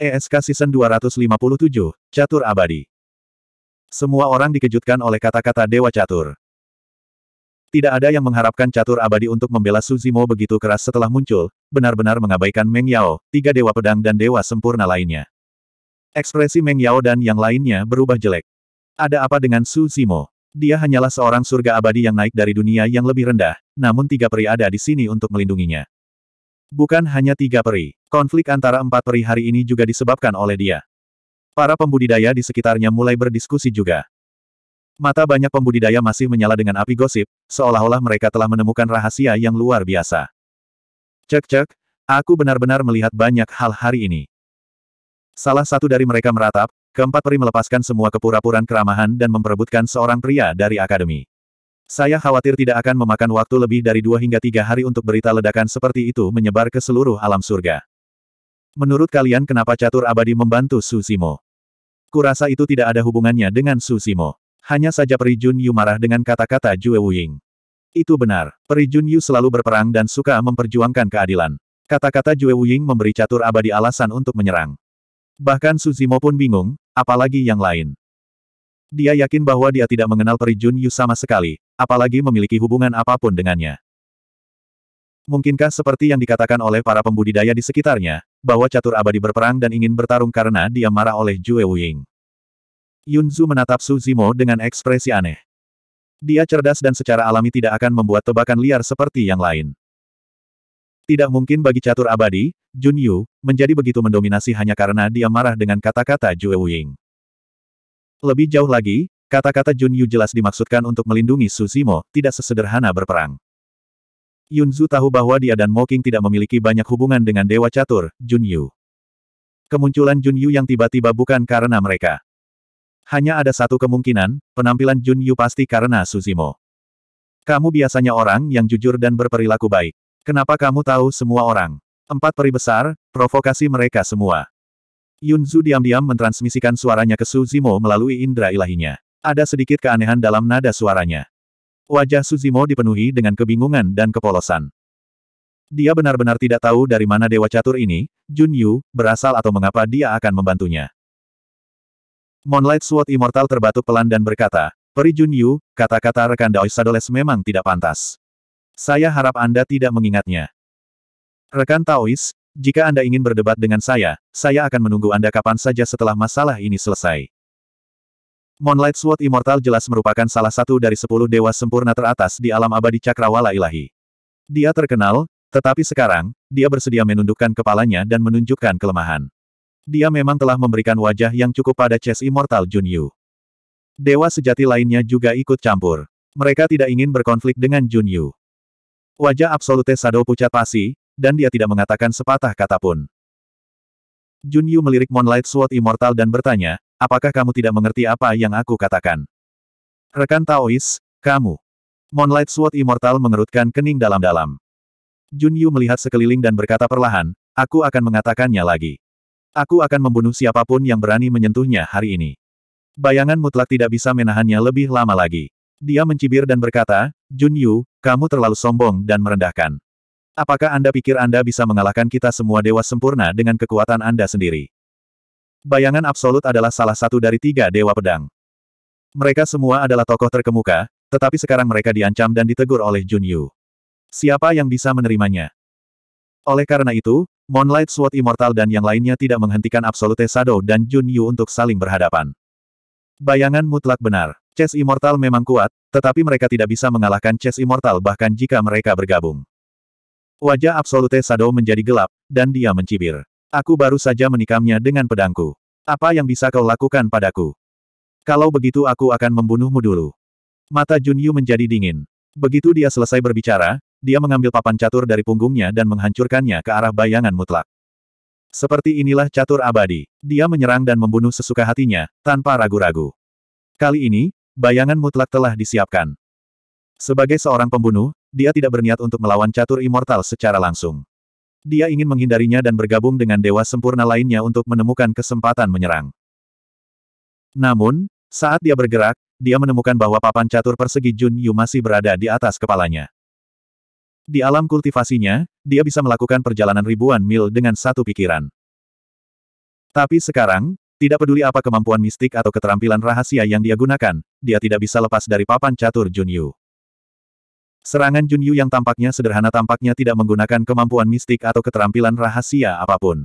ESK Season 257, Catur Abadi. Semua orang dikejutkan oleh kata-kata Dewa Catur. Tidak ada yang mengharapkan Catur Abadi untuk membela Suzimo begitu keras setelah muncul, benar-benar mengabaikan Meng Yao, tiga Dewa Pedang dan Dewa Sempurna lainnya. Ekspresi Meng Yao dan yang lainnya berubah jelek. Ada apa dengan Suzimo? Dia hanyalah seorang surga abadi yang naik dari dunia yang lebih rendah, namun tiga peri ada di sini untuk melindunginya. Bukan hanya tiga peri, konflik antara empat peri hari ini juga disebabkan oleh dia. Para pembudidaya di sekitarnya mulai berdiskusi juga. Mata banyak pembudidaya masih menyala dengan api gosip, seolah-olah mereka telah menemukan rahasia yang luar biasa. Cek-cek, aku benar-benar melihat banyak hal hari ini. Salah satu dari mereka meratap, keempat peri melepaskan semua kepura-puraan keramahan dan memperebutkan seorang pria dari akademi. Saya khawatir tidak akan memakan waktu lebih dari dua hingga tiga hari untuk berita ledakan seperti itu menyebar ke seluruh alam surga. Menurut kalian kenapa catur abadi membantu Susimo? Kurasa itu tidak ada hubungannya dengan Susimo. Hanya saja Perijun Yu marah dengan kata-kata Jue Wuying. Itu benar, Perijun Yu selalu berperang dan suka memperjuangkan keadilan. Kata-kata Jue Wuying memberi catur abadi alasan untuk menyerang. Bahkan Susimo pun bingung, apalagi yang lain. Dia yakin bahwa dia tidak mengenal Peri Jun Yu sama sekali, apalagi memiliki hubungan apapun dengannya. Mungkinkah seperti yang dikatakan oleh para pembudidaya di sekitarnya, bahwa catur abadi berperang dan ingin bertarung karena dia marah oleh Jue Wuying? Yun Zhu menatap Su Zimo dengan ekspresi aneh. Dia cerdas dan secara alami tidak akan membuat tebakan liar seperti yang lain. Tidak mungkin bagi catur abadi, Jun Yu, menjadi begitu mendominasi hanya karena dia marah dengan kata-kata Jue Wuying. Lebih jauh lagi, kata-kata Jun Yu jelas dimaksudkan untuk melindungi Suzimo, tidak sesederhana berperang. Yun Zu tahu bahwa dia dan Mo Moking tidak memiliki banyak hubungan dengan Dewa Catur, Jun Yu. Kemunculan Jun Yu yang tiba-tiba bukan karena mereka. Hanya ada satu kemungkinan, penampilan Jun Yu pasti karena Suzimo. Kamu biasanya orang yang jujur dan berperilaku baik. Kenapa kamu tahu semua orang? Empat peri besar, provokasi mereka semua. Yun Yunzu diam-diam mentransmisikan suaranya ke Su Zimo melalui indera ilahinya. Ada sedikit keanehan dalam nada suaranya. Wajah Su Zimo dipenuhi dengan kebingungan dan kepolosan. Dia benar-benar tidak tahu dari mana Dewa Catur ini, Jun Yu, berasal atau mengapa dia akan membantunya. Moonlight Sword Immortal terbatuk pelan dan berkata, Peri Jun Yu, kata-kata rekan Daois Sadoles memang tidak pantas. Saya harap Anda tidak mengingatnya. Rekan Taois, jika Anda ingin berdebat dengan saya, saya akan menunggu Anda kapan saja setelah masalah ini selesai. Moonlight Sword Immortal jelas merupakan salah satu dari sepuluh dewa sempurna teratas di alam abadi cakrawala ilahi. Dia terkenal, tetapi sekarang, dia bersedia menundukkan kepalanya dan menunjukkan kelemahan. Dia memang telah memberikan wajah yang cukup pada Chess Immortal Junyu. Dewa sejati lainnya juga ikut campur. Mereka tidak ingin berkonflik dengan Junyu. Wajah Absolute Sado pucat pasi, dan dia tidak mengatakan sepatah kata pun. Jun Yu melirik Moonlight Sword Immortal dan bertanya, apakah kamu tidak mengerti apa yang aku katakan? Rekan Taois, kamu. Moonlight Sword Immortal mengerutkan kening dalam-dalam. Jun Yu melihat sekeliling dan berkata perlahan, aku akan mengatakannya lagi. Aku akan membunuh siapapun yang berani menyentuhnya hari ini. Bayangan mutlak tidak bisa menahannya lebih lama lagi. Dia mencibir dan berkata, Jun Yu, kamu terlalu sombong dan merendahkan. Apakah Anda pikir Anda bisa mengalahkan kita semua dewa sempurna dengan kekuatan Anda sendiri? Bayangan absolut adalah salah satu dari tiga dewa pedang. Mereka semua adalah tokoh terkemuka, tetapi sekarang mereka diancam dan ditegur oleh Jun Yu. Siapa yang bisa menerimanya? Oleh karena itu, Moonlight Sword Immortal dan yang lainnya tidak menghentikan Absolute Shadow dan Jun Yu untuk saling berhadapan. Bayangan mutlak benar. Chess Immortal memang kuat, tetapi mereka tidak bisa mengalahkan Chess Immortal bahkan jika mereka bergabung. Wajah Absolute Sado menjadi gelap, dan dia mencibir. Aku baru saja menikamnya dengan pedangku. Apa yang bisa kau lakukan padaku? Kalau begitu aku akan membunuhmu dulu. Mata Junyu menjadi dingin. Begitu dia selesai berbicara, dia mengambil papan catur dari punggungnya dan menghancurkannya ke arah bayangan mutlak. Seperti inilah catur abadi. Dia menyerang dan membunuh sesuka hatinya, tanpa ragu-ragu. Kali ini, bayangan mutlak telah disiapkan. Sebagai seorang pembunuh, dia tidak berniat untuk melawan catur immortal secara langsung. Dia ingin menghindarinya dan bergabung dengan dewa sempurna lainnya untuk menemukan kesempatan menyerang. Namun, saat dia bergerak, dia menemukan bahwa papan catur persegi Jun Yu masih berada di atas kepalanya. Di alam kultivasinya, dia bisa melakukan perjalanan ribuan mil dengan satu pikiran. Tapi sekarang, tidak peduli apa kemampuan mistik atau keterampilan rahasia yang dia gunakan, dia tidak bisa lepas dari papan catur Jun Yu. Serangan Junyu yang tampaknya sederhana tampaknya tidak menggunakan kemampuan mistik atau keterampilan rahasia apapun.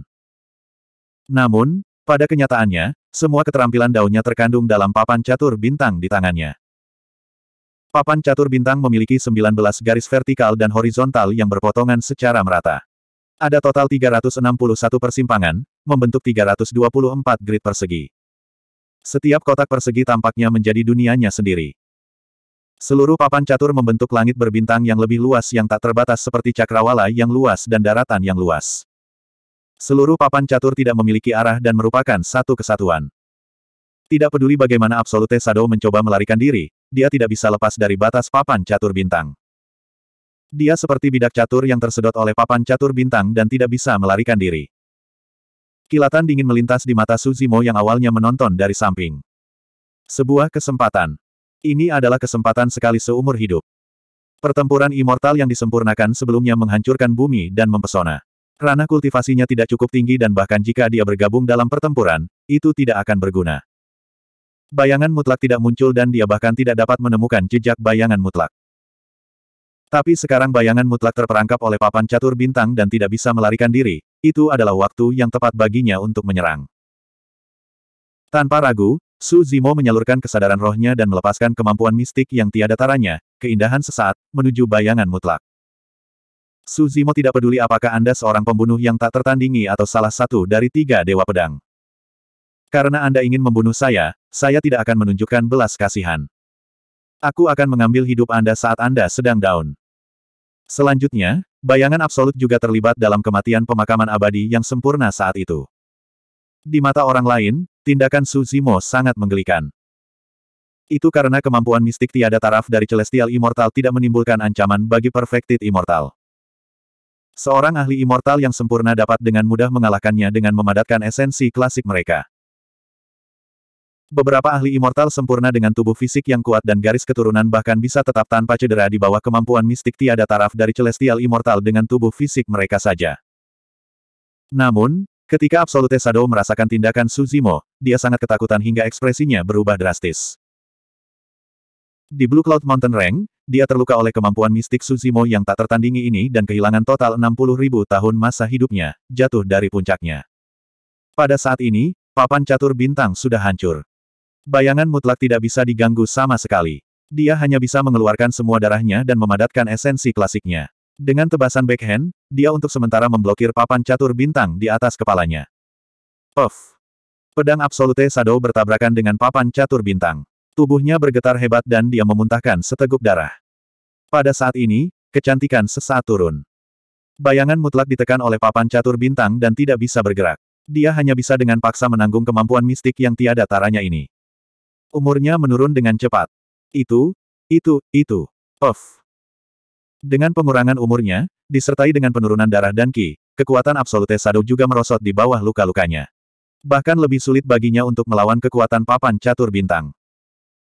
Namun, pada kenyataannya, semua keterampilan daunnya terkandung dalam papan catur bintang di tangannya. Papan catur bintang memiliki 19 garis vertikal dan horizontal yang berpotongan secara merata. Ada total 361 persimpangan, membentuk 324 grid persegi. Setiap kotak persegi tampaknya menjadi dunianya sendiri. Seluruh papan catur membentuk langit berbintang yang lebih luas yang tak terbatas seperti cakrawala yang luas dan daratan yang luas. Seluruh papan catur tidak memiliki arah dan merupakan satu kesatuan. Tidak peduli bagaimana Absolute Shadow mencoba melarikan diri, dia tidak bisa lepas dari batas papan catur bintang. Dia seperti bidak catur yang tersedot oleh papan catur bintang dan tidak bisa melarikan diri. Kilatan dingin melintas di mata Suzimo yang awalnya menonton dari samping. Sebuah kesempatan. Ini adalah kesempatan sekali seumur hidup. Pertempuran immortal yang disempurnakan sebelumnya menghancurkan bumi dan mempesona. Ranah kultivasinya tidak cukup tinggi dan bahkan jika dia bergabung dalam pertempuran, itu tidak akan berguna. Bayangan mutlak tidak muncul dan dia bahkan tidak dapat menemukan jejak bayangan mutlak. Tapi sekarang bayangan mutlak terperangkap oleh papan catur bintang dan tidak bisa melarikan diri, itu adalah waktu yang tepat baginya untuk menyerang. Tanpa ragu, Su Zimo menyalurkan kesadaran rohnya dan melepaskan kemampuan mistik yang tiada taranya, keindahan sesaat, menuju bayangan mutlak. Su Zimo tidak peduli apakah Anda seorang pembunuh yang tak tertandingi atau salah satu dari tiga dewa pedang. Karena Anda ingin membunuh saya, saya tidak akan menunjukkan belas kasihan. Aku akan mengambil hidup Anda saat Anda sedang down. Selanjutnya, bayangan absolut juga terlibat dalam kematian pemakaman abadi yang sempurna saat itu. Di mata orang lain, tindakan Su Zimo sangat menggelikan. Itu karena kemampuan mistik tiada taraf dari Celestial Immortal tidak menimbulkan ancaman bagi Perfected Immortal. Seorang ahli immortal yang sempurna dapat dengan mudah mengalahkannya dengan memadatkan esensi klasik mereka. Beberapa ahli immortal sempurna dengan tubuh fisik yang kuat dan garis keturunan bahkan bisa tetap tanpa cedera di bawah kemampuan mistik tiada taraf dari Celestial Immortal dengan tubuh fisik mereka saja. Namun, Ketika Absolute Shadow merasakan tindakan Suzimo, dia sangat ketakutan hingga ekspresinya berubah drastis. Di Blue Cloud Mountain Range, dia terluka oleh kemampuan mistik Suzimo yang tak tertandingi ini dan kehilangan total 60 ribu tahun masa hidupnya, jatuh dari puncaknya. Pada saat ini, papan catur bintang sudah hancur. Bayangan mutlak tidak bisa diganggu sama sekali. Dia hanya bisa mengeluarkan semua darahnya dan memadatkan esensi klasiknya. Dengan tebasan backhand, dia untuk sementara memblokir papan catur bintang di atas kepalanya. Puff! Pedang Absolute Sado bertabrakan dengan papan catur bintang. Tubuhnya bergetar hebat dan dia memuntahkan seteguk darah. Pada saat ini, kecantikan sesaat turun. Bayangan mutlak ditekan oleh papan catur bintang dan tidak bisa bergerak. Dia hanya bisa dengan paksa menanggung kemampuan mistik yang tiada taranya ini. Umurnya menurun dengan cepat. Itu, itu, itu. Puff. Dengan pengurangan umurnya, disertai dengan penurunan darah dan ki, kekuatan absolute Sado juga merosot di bawah luka-lukanya. Bahkan lebih sulit baginya untuk melawan kekuatan papan catur bintang.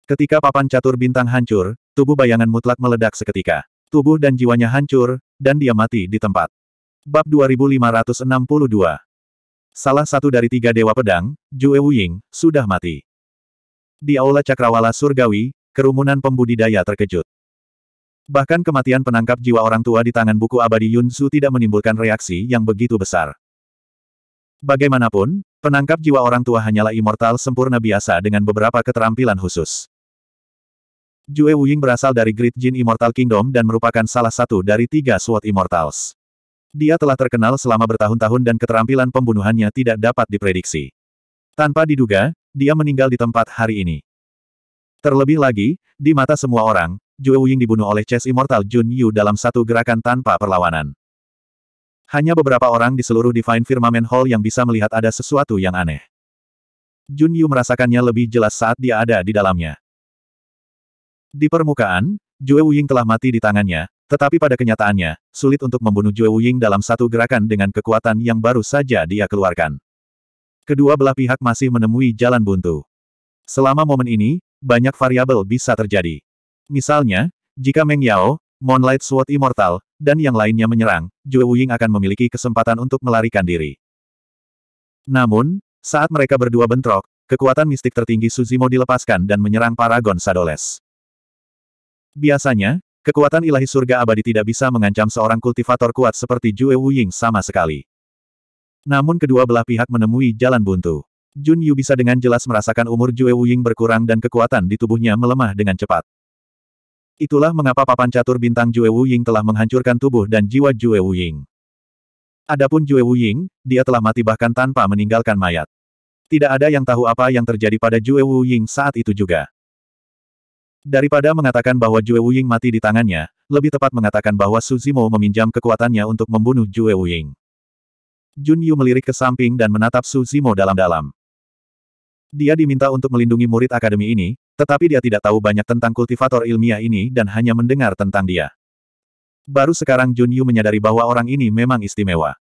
Ketika papan catur bintang hancur, tubuh bayangan mutlak meledak seketika. Tubuh dan jiwanya hancur, dan dia mati di tempat. Bab 2562 Salah satu dari tiga dewa pedang, Jue Wuying, sudah mati. Di Aula Cakrawala Surgawi, kerumunan pembudidaya terkejut. Bahkan kematian penangkap jiwa orang tua di tangan buku abadi Yun Su tidak menimbulkan reaksi yang begitu besar. Bagaimanapun, penangkap jiwa orang tua hanyalah immortal sempurna biasa dengan beberapa keterampilan khusus. Jue Wuying berasal dari Great Jin Immortal Kingdom dan merupakan salah satu dari tiga SWAT Immortals. Dia telah terkenal selama bertahun-tahun dan keterampilan pembunuhannya tidak dapat diprediksi. Tanpa diduga, dia meninggal di tempat hari ini. Terlebih lagi, di mata semua orang, Zhou Ying dibunuh oleh Chess Immortal Jun Yu dalam satu gerakan tanpa perlawanan. Hanya beberapa orang di seluruh Divine Firmament Hall yang bisa melihat ada sesuatu yang aneh. Jun Yu merasakannya lebih jelas saat dia ada di dalamnya. Di permukaan, Jue Wuying telah mati di tangannya, tetapi pada kenyataannya, sulit untuk membunuh Jue Wuying dalam satu gerakan dengan kekuatan yang baru saja dia keluarkan. Kedua belah pihak masih menemui jalan buntu. Selama momen ini, banyak variabel bisa terjadi. Misalnya, jika Meng Yao, Moonlight Sword Immortal, dan yang lainnya menyerang, Jue Wuying akan memiliki kesempatan untuk melarikan diri. Namun, saat mereka berdua bentrok, kekuatan mistik tertinggi Suzimo dilepaskan dan menyerang Paragon Sadoles. Biasanya, kekuatan ilahi surga abadi tidak bisa mengancam seorang kultivator kuat seperti Jue Wuying sama sekali. Namun kedua belah pihak menemui jalan buntu. Jun Yu bisa dengan jelas merasakan umur Jue Wuying berkurang dan kekuatan di tubuhnya melemah dengan cepat. Itulah mengapa papan catur bintang Jue Wuying telah menghancurkan tubuh dan jiwa Jue Wuying. Adapun Jue Wuying, dia telah mati bahkan tanpa meninggalkan mayat. Tidak ada yang tahu apa yang terjadi pada Jue Wuying saat itu juga. Daripada mengatakan bahwa Jue Wuying mati di tangannya, lebih tepat mengatakan bahwa Su Zimo meminjam kekuatannya untuk membunuh Jue Wuying. Jun Yu melirik ke samping dan menatap Su Zimo dalam-dalam. Dia diminta untuk melindungi murid akademi ini, tetapi dia tidak tahu banyak tentang kultivator ilmiah ini dan hanya mendengar tentang dia. Baru sekarang Jun Yu menyadari bahwa orang ini memang istimewa.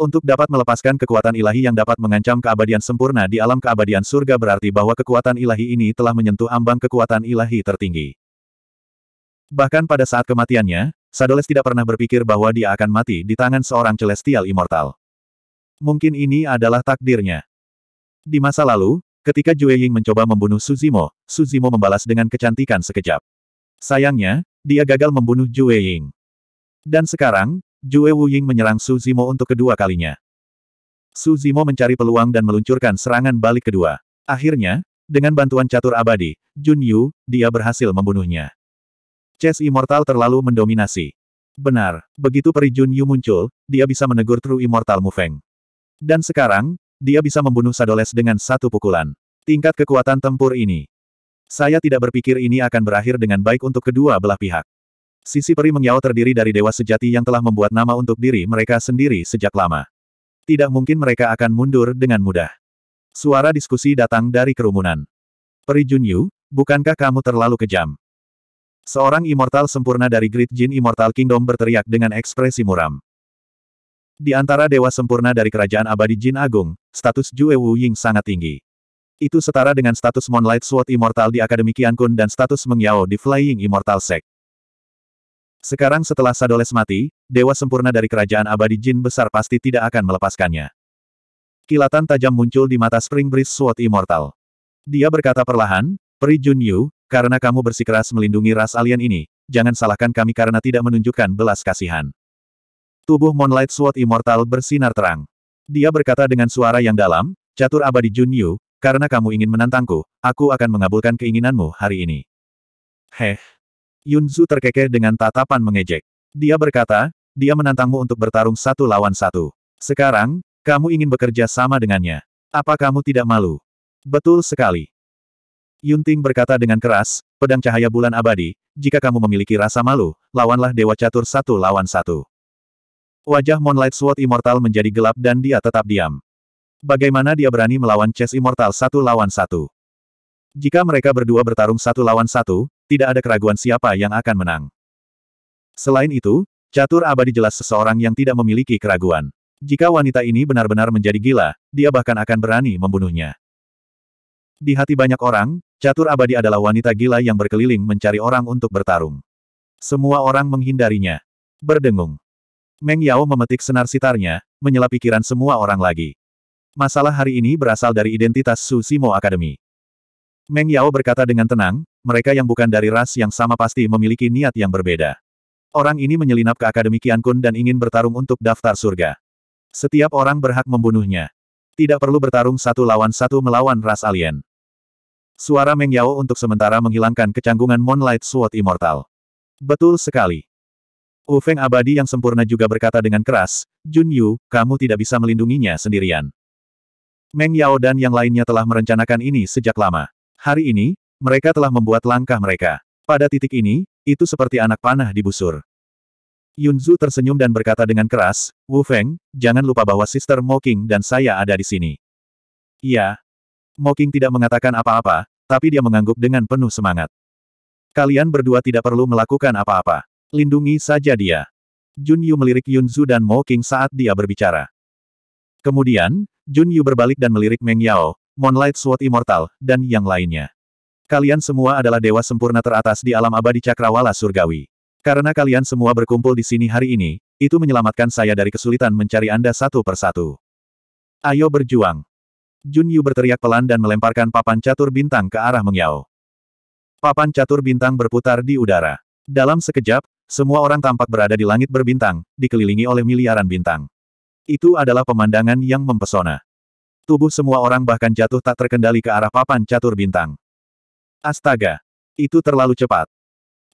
Untuk dapat melepaskan kekuatan ilahi yang dapat mengancam keabadian sempurna di alam keabadian surga berarti bahwa kekuatan ilahi ini telah menyentuh ambang kekuatan ilahi tertinggi. Bahkan pada saat kematiannya, Sadoles tidak pernah berpikir bahwa dia akan mati di tangan seorang celestial immortal. Mungkin ini adalah takdirnya. Di masa lalu, Ketika Jue Ying mencoba membunuh Suzimo, Suzimo membalas dengan kecantikan sekejap. Sayangnya, dia gagal membunuh Jue Ying. Dan sekarang, Jue Wu Ying menyerang Suzimo untuk kedua kalinya. Suzimo mencari peluang dan meluncurkan serangan balik kedua. Akhirnya, dengan bantuan catur abadi, Jun Yu, dia berhasil membunuhnya. Chess Immortal terlalu mendominasi. Benar, begitu peri Jun Yu muncul, dia bisa menegur True Immortal Mufeng. Dan sekarang, dia bisa membunuh Sadoles dengan satu pukulan. Tingkat kekuatan tempur ini. Saya tidak berpikir ini akan berakhir dengan baik untuk kedua belah pihak. Sisi peri mengyao terdiri dari dewa sejati yang telah membuat nama untuk diri mereka sendiri sejak lama. Tidak mungkin mereka akan mundur dengan mudah. Suara diskusi datang dari kerumunan. Peri Junyu, bukankah kamu terlalu kejam? Seorang immortal sempurna dari Great Jin Immortal Kingdom berteriak dengan ekspresi muram. Di antara dewa sempurna dari kerajaan abadi Jin Agung, status Jue Wu Ying sangat tinggi. Itu setara dengan status Moonlight Sword Immortal di Akademi Kun dan status Meng Yao di Flying Immortal Sect. Sekarang setelah Sadoles mati, dewa sempurna dari kerajaan abadi Jin besar pasti tidak akan melepaskannya. Kilatan tajam muncul di mata Spring Breeze Sword Immortal. Dia berkata perlahan, Jun Yu, karena kamu bersikeras melindungi ras alien ini, jangan salahkan kami karena tidak menunjukkan belas kasihan. Tubuh Moonlight Sword Immortal bersinar terang. Dia berkata dengan suara yang dalam, Catur Abadi Junyu, karena kamu ingin menantangku, aku akan mengabulkan keinginanmu hari ini. Heh. Yunzu terkekeh dengan tatapan mengejek. Dia berkata, dia menantangmu untuk bertarung satu lawan satu. Sekarang, kamu ingin bekerja sama dengannya. Apa kamu tidak malu? Betul sekali. Yunting berkata dengan keras, pedang cahaya bulan abadi, jika kamu memiliki rasa malu, lawanlah Dewa Catur satu lawan satu. Wajah Moonlight Sword Immortal menjadi gelap dan dia tetap diam. Bagaimana dia berani melawan Chess Immortal satu lawan satu? Jika mereka berdua bertarung satu lawan satu, tidak ada keraguan siapa yang akan menang. Selain itu, catur abadi jelas seseorang yang tidak memiliki keraguan. Jika wanita ini benar-benar menjadi gila, dia bahkan akan berani membunuhnya. Di hati banyak orang, catur abadi adalah wanita gila yang berkeliling mencari orang untuk bertarung. Semua orang menghindarinya. Berdengung. Meng Yao memetik senar sitarnya, menyela pikiran semua orang lagi. Masalah hari ini berasal dari identitas Su Simo Academy. Meng Yao berkata dengan tenang, mereka yang bukan dari ras yang sama pasti memiliki niat yang berbeda. Orang ini menyelinap ke Akademi Kian Kun dan ingin bertarung untuk daftar surga. Setiap orang berhak membunuhnya. Tidak perlu bertarung satu lawan satu melawan ras alien. Suara Meng Yao untuk sementara menghilangkan kecanggungan Moonlight Sword Immortal. Betul sekali. Wu Feng abadi yang sempurna juga berkata dengan keras, Jun Yu, kamu tidak bisa melindunginya sendirian. Meng Yao dan yang lainnya telah merencanakan ini sejak lama. Hari ini, mereka telah membuat langkah mereka. Pada titik ini, itu seperti anak panah di busur. Yun Zhu tersenyum dan berkata dengan keras, Wu Feng, jangan lupa bahwa Sister Mo King dan saya ada di sini. Iya. King tidak mengatakan apa-apa, tapi dia mengangguk dengan penuh semangat. Kalian berdua tidak perlu melakukan apa-apa. Lindungi saja dia. Jun Yu melirik Yun Zhu dan Mo King saat dia berbicara. Kemudian, Jun Yu berbalik dan melirik Meng Yao, Moonlight Sword Immortal, dan yang lainnya. Kalian semua adalah dewa sempurna teratas di alam abadi cakrawala surgawi. Karena kalian semua berkumpul di sini hari ini, itu menyelamatkan saya dari kesulitan mencari Anda satu persatu. Ayo berjuang. Jun Yu berteriak pelan dan melemparkan papan catur bintang ke arah Meng Yao. Papan catur bintang berputar di udara. Dalam sekejap, semua orang tampak berada di langit berbintang, dikelilingi oleh miliaran bintang. Itu adalah pemandangan yang mempesona. Tubuh semua orang bahkan jatuh tak terkendali ke arah papan catur bintang. Astaga! Itu terlalu cepat.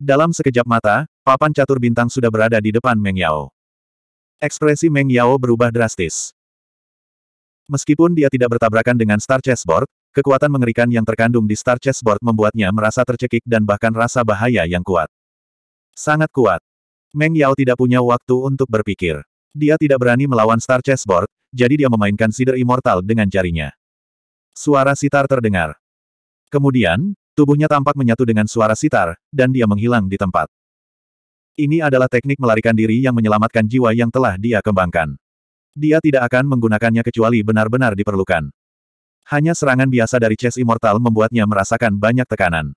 Dalam sekejap mata, papan catur bintang sudah berada di depan Meng Yao. Ekspresi Meng Yao berubah drastis. Meskipun dia tidak bertabrakan dengan Star Chessboard, kekuatan mengerikan yang terkandung di Star Chessboard membuatnya merasa tercekik dan bahkan rasa bahaya yang kuat. Sangat kuat. Meng Yao tidak punya waktu untuk berpikir. Dia tidak berani melawan Star Chessboard, jadi dia memainkan Sider Immortal dengan jarinya. Suara sitar terdengar. Kemudian, tubuhnya tampak menyatu dengan suara sitar, dan dia menghilang di tempat. Ini adalah teknik melarikan diri yang menyelamatkan jiwa yang telah dia kembangkan. Dia tidak akan menggunakannya kecuali benar-benar diperlukan. Hanya serangan biasa dari Chess Immortal membuatnya merasakan banyak tekanan.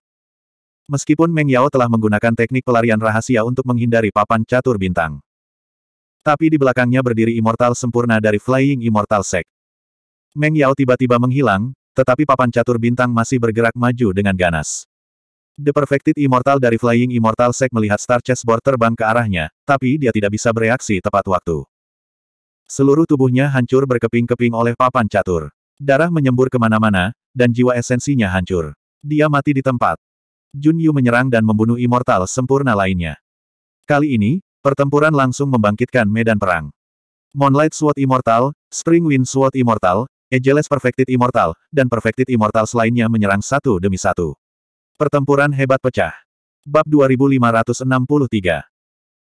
Meskipun Meng Yao telah menggunakan teknik pelarian rahasia untuk menghindari papan catur bintang. Tapi di belakangnya berdiri immortal sempurna dari Flying Immortal Sek. Meng Yao tiba-tiba menghilang, tetapi papan catur bintang masih bergerak maju dengan ganas. The Perfected Immortal dari Flying Immortal Sek melihat Star Chessboard terbang ke arahnya, tapi dia tidak bisa bereaksi tepat waktu. Seluruh tubuhnya hancur berkeping-keping oleh papan catur. Darah menyembur kemana-mana, dan jiwa esensinya hancur. Dia mati di tempat. Jun Yu menyerang dan membunuh immortal sempurna lainnya. Kali ini, pertempuran langsung membangkitkan medan perang. Moonlight Sword Immortal, Spring Wind Sword Immortal, Ageless Perfected Immortal, dan Perfected Immortals lainnya menyerang satu demi satu. Pertempuran hebat pecah. Bab 2563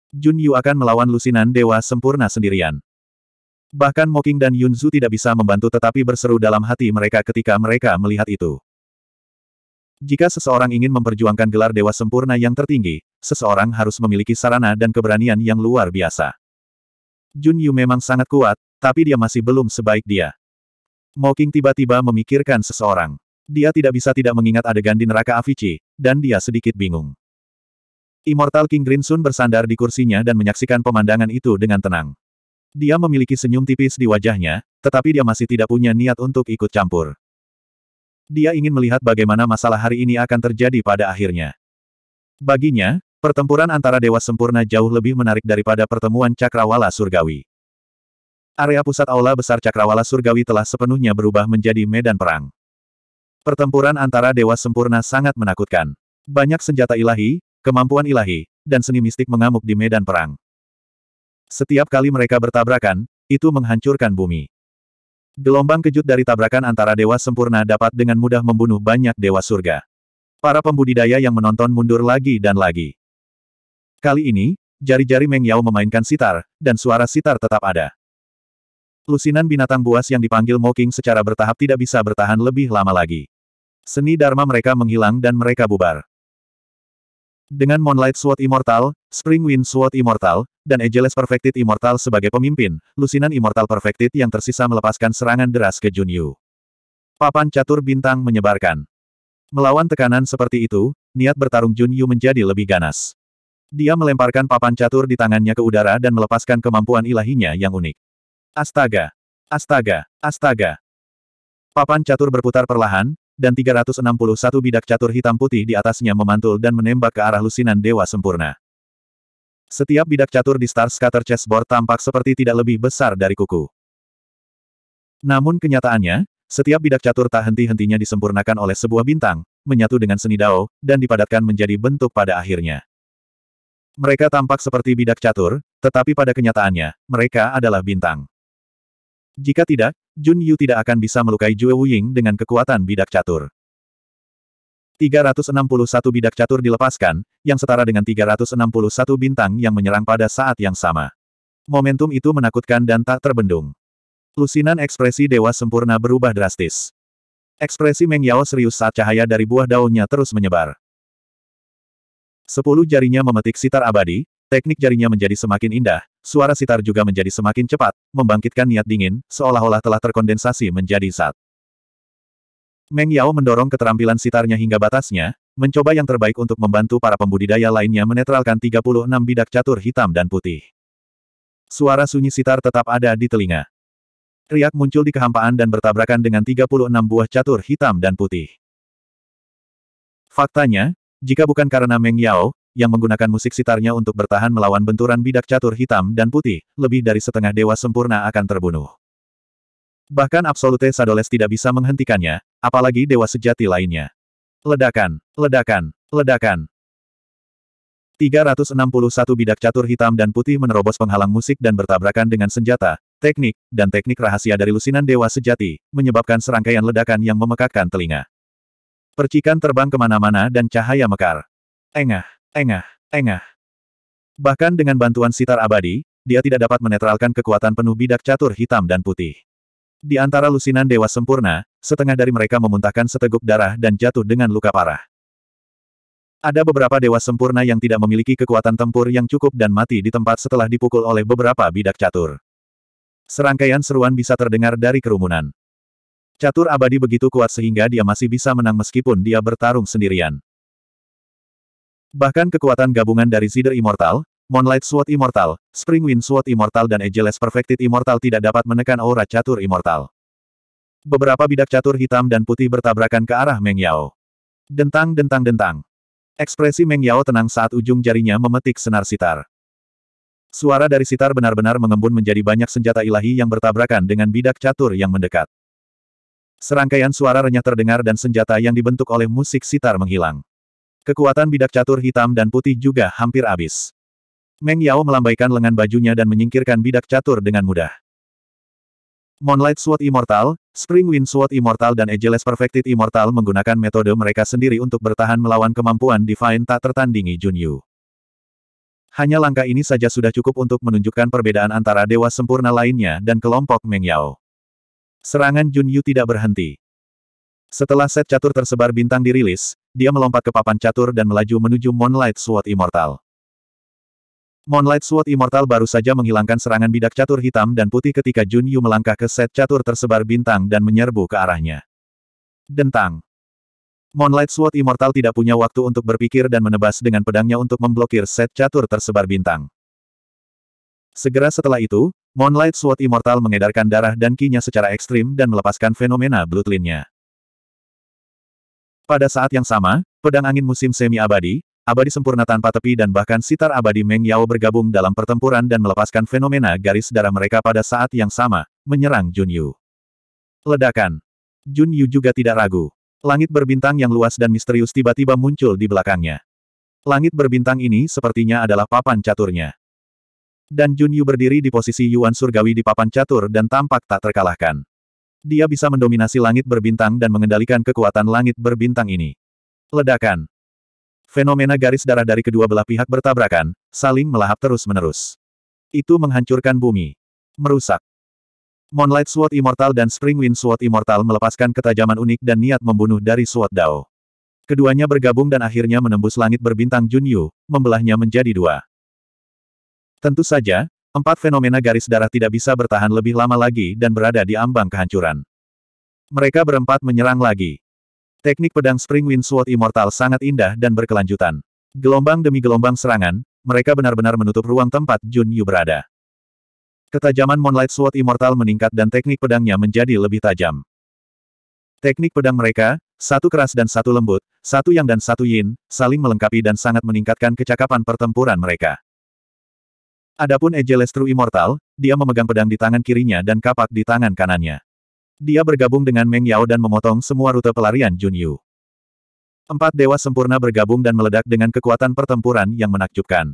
Jun Yu akan melawan lusinan dewa sempurna sendirian. Bahkan Moking dan Yunzu tidak bisa membantu tetapi berseru dalam hati mereka ketika mereka melihat itu. Jika seseorang ingin memperjuangkan gelar dewa sempurna yang tertinggi, seseorang harus memiliki sarana dan keberanian yang luar biasa. Jun Yu memang sangat kuat, tapi dia masih belum sebaik dia. Mocking tiba-tiba memikirkan seseorang. Dia tidak bisa tidak mengingat adegan di neraka Avicii, dan dia sedikit bingung. Immortal King Grinsun bersandar di kursinya dan menyaksikan pemandangan itu dengan tenang. Dia memiliki senyum tipis di wajahnya, tetapi dia masih tidak punya niat untuk ikut campur. Dia ingin melihat bagaimana masalah hari ini akan terjadi pada akhirnya. Baginya, pertempuran antara Dewa Sempurna jauh lebih menarik daripada pertemuan Cakrawala Surgawi. Area pusat aula besar Cakrawala Surgawi telah sepenuhnya berubah menjadi medan perang. Pertempuran antara Dewa Sempurna sangat menakutkan. Banyak senjata ilahi, kemampuan ilahi, dan seni mistik mengamuk di medan perang. Setiap kali mereka bertabrakan, itu menghancurkan bumi. Gelombang kejut dari tabrakan antara dewa sempurna dapat dengan mudah membunuh banyak dewa surga. Para pembudidaya yang menonton mundur lagi dan lagi. Kali ini, jari-jari Meng Yao memainkan sitar, dan suara sitar tetap ada. Lusinan binatang buas yang dipanggil Moking secara bertahap tidak bisa bertahan lebih lama lagi. Seni Dharma mereka menghilang dan mereka bubar. Dengan Moonlight Sword Immortal, Spring Wind Sword Immortal, dan Ageless Perfected Immortal sebagai pemimpin, lusinan Immortal Perfected yang tersisa melepaskan serangan deras ke Junyu. Papan catur bintang menyebarkan. Melawan tekanan seperti itu, niat bertarung Junyu menjadi lebih ganas. Dia melemparkan papan catur di tangannya ke udara dan melepaskan kemampuan ilahinya yang unik. Astaga! Astaga! Astaga! Papan catur berputar perlahan, dan 361 bidak catur hitam putih di atasnya memantul dan menembak ke arah lusinan dewa sempurna. Setiap bidak catur di Star Scatter Chessboard tampak seperti tidak lebih besar dari kuku. Namun kenyataannya, setiap bidak catur tak henti-hentinya disempurnakan oleh sebuah bintang, menyatu dengan seni dao, dan dipadatkan menjadi bentuk pada akhirnya. Mereka tampak seperti bidak catur, tetapi pada kenyataannya, mereka adalah bintang. Jika tidak, Jun Yu tidak akan bisa melukai Jue Wuying dengan kekuatan bidak catur. 361 bidak catur dilepaskan, yang setara dengan 361 bintang yang menyerang pada saat yang sama. Momentum itu menakutkan dan tak terbendung. Lusinan ekspresi dewa sempurna berubah drastis. Ekspresi Meng Yao serius saat cahaya dari buah daunnya terus menyebar. Sepuluh jarinya memetik sitar abadi, teknik jarinya menjadi semakin indah, suara sitar juga menjadi semakin cepat, membangkitkan niat dingin, seolah-olah telah terkondensasi menjadi zat. Meng Yao mendorong keterampilan sitarnya hingga batasnya, mencoba yang terbaik untuk membantu para pembudidaya lainnya menetralkan 36 bidak catur hitam dan putih. Suara sunyi sitar tetap ada di telinga. Riak muncul di kehampaan dan bertabrakan dengan 36 buah catur hitam dan putih. Faktanya, jika bukan karena Meng Yao, yang menggunakan musik sitarnya untuk bertahan melawan benturan bidak catur hitam dan putih, lebih dari setengah dewa sempurna akan terbunuh. Bahkan Absolute Sadoles tidak bisa menghentikannya, apalagi dewa sejati lainnya. Ledakan, ledakan, ledakan. 361 bidak catur hitam dan putih menerobos penghalang musik dan bertabrakan dengan senjata, teknik, dan teknik rahasia dari lusinan dewa sejati, menyebabkan serangkaian ledakan yang memekakkan telinga. Percikan terbang kemana-mana dan cahaya mekar. Engah. Engah, engah. Bahkan dengan bantuan sitar abadi, dia tidak dapat menetralkan kekuatan penuh bidak catur hitam dan putih. Di antara lusinan dewa sempurna, setengah dari mereka memuntahkan seteguk darah dan jatuh dengan luka parah. Ada beberapa dewa sempurna yang tidak memiliki kekuatan tempur yang cukup dan mati di tempat setelah dipukul oleh beberapa bidak catur. Serangkaian seruan bisa terdengar dari kerumunan. Catur abadi begitu kuat sehingga dia masih bisa menang meskipun dia bertarung sendirian. Bahkan kekuatan gabungan dari Zider Immortal, Moonlight Sword Immortal, Spring Wind Sword Immortal dan Ageless Perfected Immortal tidak dapat menekan aura catur Immortal. Beberapa bidak catur hitam dan putih bertabrakan ke arah Meng Yao. Dentang dentang dentang. Ekspresi Meng Yao tenang saat ujung jarinya memetik senar sitar. Suara dari sitar benar-benar mengembun menjadi banyak senjata ilahi yang bertabrakan dengan bidak catur yang mendekat. Serangkaian suara renyah terdengar dan senjata yang dibentuk oleh musik sitar menghilang. Kekuatan bidak catur hitam dan putih juga hampir habis. Meng Yao melambaikan lengan bajunya dan menyingkirkan bidak catur dengan mudah. Moonlight Sword Immortal, Spring Wind Sword Immortal dan Ageless Perfected Immortal menggunakan metode mereka sendiri untuk bertahan melawan kemampuan Divine tak tertandingi Junyu. Hanya langkah ini saja sudah cukup untuk menunjukkan perbedaan antara dewa sempurna lainnya dan kelompok Meng Yao. Serangan Junyu tidak berhenti. Setelah set catur tersebar bintang dirilis, dia melompat ke papan catur dan melaju menuju Moonlight Sword Immortal. Moonlight Sword Immortal baru saja menghilangkan serangan bidak catur hitam dan putih ketika Jun Yu melangkah ke set catur tersebar bintang dan menyerbu ke arahnya. Dentang. Moonlight Sword Immortal tidak punya waktu untuk berpikir dan menebas dengan pedangnya untuk memblokir set catur tersebar bintang. Segera setelah itu, Moonlight Sword Immortal mengedarkan darah dan kinya secara ekstrim dan melepaskan fenomena bloodline-nya. Pada saat yang sama, pedang angin musim semi-abadi, abadi sempurna tanpa tepi dan bahkan sitar abadi Meng Yao bergabung dalam pertempuran dan melepaskan fenomena garis darah mereka pada saat yang sama, menyerang Jun Yu. Ledakan. Jun Yu juga tidak ragu. Langit berbintang yang luas dan misterius tiba-tiba muncul di belakangnya. Langit berbintang ini sepertinya adalah papan caturnya. Dan Jun Yu berdiri di posisi Yuan Surgawi di papan catur dan tampak tak terkalahkan. Dia bisa mendominasi langit berbintang dan mengendalikan kekuatan langit berbintang ini. Ledakan. Fenomena garis darah dari kedua belah pihak bertabrakan, saling melahap terus-menerus. Itu menghancurkan bumi. Merusak. Moonlight Sword Immortal dan Spring Wind Sword Immortal melepaskan ketajaman unik dan niat membunuh dari Sword Dao. Keduanya bergabung dan akhirnya menembus langit berbintang Junyu, membelahnya menjadi dua. Tentu saja, Empat fenomena garis darah tidak bisa bertahan lebih lama lagi dan berada di ambang kehancuran. Mereka berempat menyerang lagi. Teknik pedang Spring Wind Sword Immortal sangat indah dan berkelanjutan. Gelombang demi gelombang serangan, mereka benar-benar menutup ruang tempat Jun Yu berada. Ketajaman Moonlight Sword Immortal meningkat dan teknik pedangnya menjadi lebih tajam. Teknik pedang mereka, satu keras dan satu lembut, satu yang dan satu yin, saling melengkapi dan sangat meningkatkan kecakapan pertempuran mereka. Adapun Ejelestru Immortal, dia memegang pedang di tangan kirinya dan kapak di tangan kanannya. Dia bergabung dengan Meng Yao dan memotong semua rute pelarian Jun Yu. Empat dewa sempurna bergabung dan meledak dengan kekuatan pertempuran yang menakjubkan.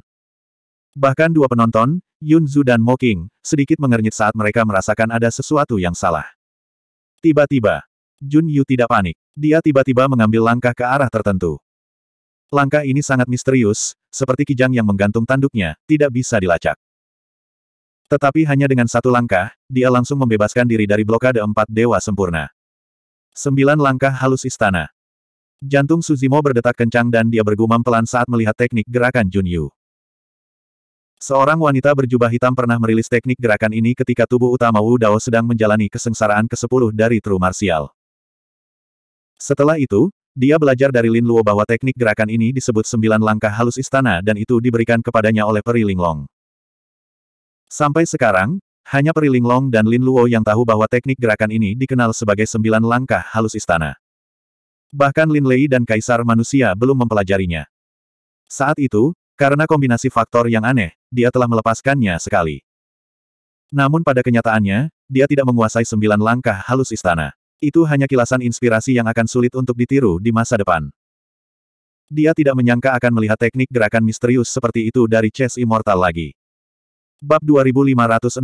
Bahkan dua penonton, Yun Zhu dan Mo King, sedikit mengernyit saat mereka merasakan ada sesuatu yang salah. Tiba-tiba, Jun Yu tidak panik. Dia tiba-tiba mengambil langkah ke arah tertentu. Langkah ini sangat misterius, seperti kijang yang menggantung tanduknya, tidak bisa dilacak. Tetapi hanya dengan satu langkah, dia langsung membebaskan diri dari blokade empat dewa sempurna. Sembilan langkah halus istana. Jantung Suzimo berdetak kencang dan dia bergumam pelan saat melihat teknik gerakan Junyu. Seorang wanita berjubah hitam pernah merilis teknik gerakan ini ketika tubuh utama Wu Dao sedang menjalani kesengsaraan ke-10 dari tru Martial. Setelah itu, dia belajar dari Lin Luo bahwa teknik gerakan ini disebut sembilan langkah halus istana dan itu diberikan kepadanya oleh Peri Linglong. Sampai sekarang, hanya Peri Linglong dan Lin Luo yang tahu bahwa teknik gerakan ini dikenal sebagai sembilan langkah halus istana. Bahkan Lin Lei dan Kaisar Manusia belum mempelajarinya. Saat itu, karena kombinasi faktor yang aneh, dia telah melepaskannya sekali. Namun pada kenyataannya, dia tidak menguasai sembilan langkah halus istana. Itu hanya kilasan inspirasi yang akan sulit untuk ditiru di masa depan. Dia tidak menyangka akan melihat teknik gerakan misterius seperti itu dari Chess Immortal lagi. Bab 2564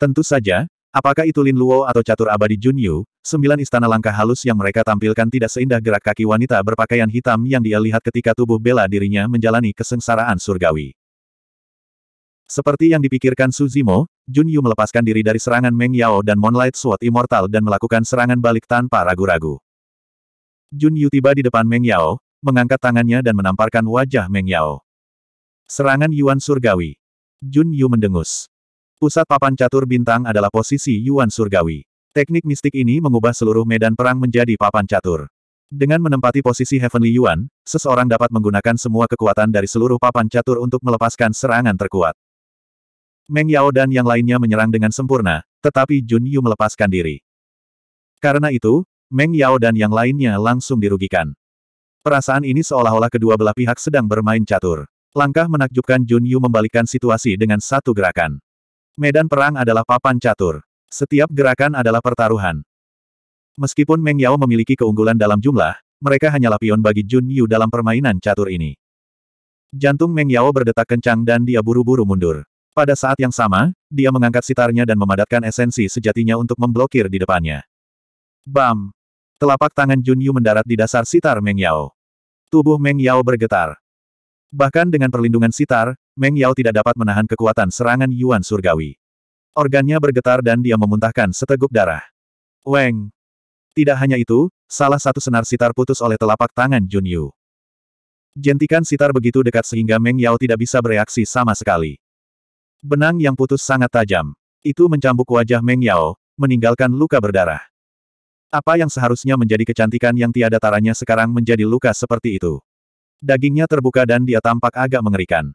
Tentu saja, Apakah itu Lin Luo atau catur abadi Jun Yu, sembilan istana langkah halus yang mereka tampilkan tidak seindah gerak kaki wanita berpakaian hitam yang dia lihat ketika tubuh bela dirinya menjalani kesengsaraan surgawi. Seperti yang dipikirkan Suzimo, Jun Yu melepaskan diri dari serangan Meng Yao dan Moonlight Sword Immortal dan melakukan serangan balik tanpa ragu-ragu. Jun Yu tiba di depan Meng Yao, mengangkat tangannya dan menamparkan wajah Meng Yao. Serangan Yuan Surgawi. Jun Yu mendengus. Pusat papan catur bintang adalah posisi Yuan Surgawi. Teknik mistik ini mengubah seluruh medan perang menjadi papan catur. Dengan menempati posisi Heavenly Yuan, seseorang dapat menggunakan semua kekuatan dari seluruh papan catur untuk melepaskan serangan terkuat. Meng Yao dan yang lainnya menyerang dengan sempurna, tetapi Jun Yu melepaskan diri. Karena itu, Meng Yao dan yang lainnya langsung dirugikan. Perasaan ini seolah-olah kedua belah pihak sedang bermain catur. Langkah menakjubkan Jun Yu membalikkan situasi dengan satu gerakan. Medan perang adalah papan catur. Setiap gerakan adalah pertaruhan. Meskipun Meng Yao memiliki keunggulan dalam jumlah, mereka hanyalah pion bagi Jun Yu dalam permainan catur ini. Jantung Meng Yao berdetak kencang dan dia buru-buru mundur. Pada saat yang sama, dia mengangkat sitarnya dan memadatkan esensi sejatinya untuk memblokir di depannya. Bam! Telapak tangan Jun Yu mendarat di dasar sitar Meng Yao. Tubuh Meng Yao bergetar. Bahkan dengan perlindungan sitar, Meng Yao tidak dapat menahan kekuatan serangan Yuan Surgawi. Organnya bergetar dan dia memuntahkan seteguk darah. Weng! Tidak hanya itu, salah satu senar sitar putus oleh telapak tangan Jun Yu. Jentikan sitar begitu dekat sehingga Meng Yao tidak bisa bereaksi sama sekali. Benang yang putus sangat tajam. Itu mencambuk wajah Meng Yao, meninggalkan luka berdarah. Apa yang seharusnya menjadi kecantikan yang tiada taranya sekarang menjadi luka seperti itu. Dagingnya terbuka dan dia tampak agak mengerikan.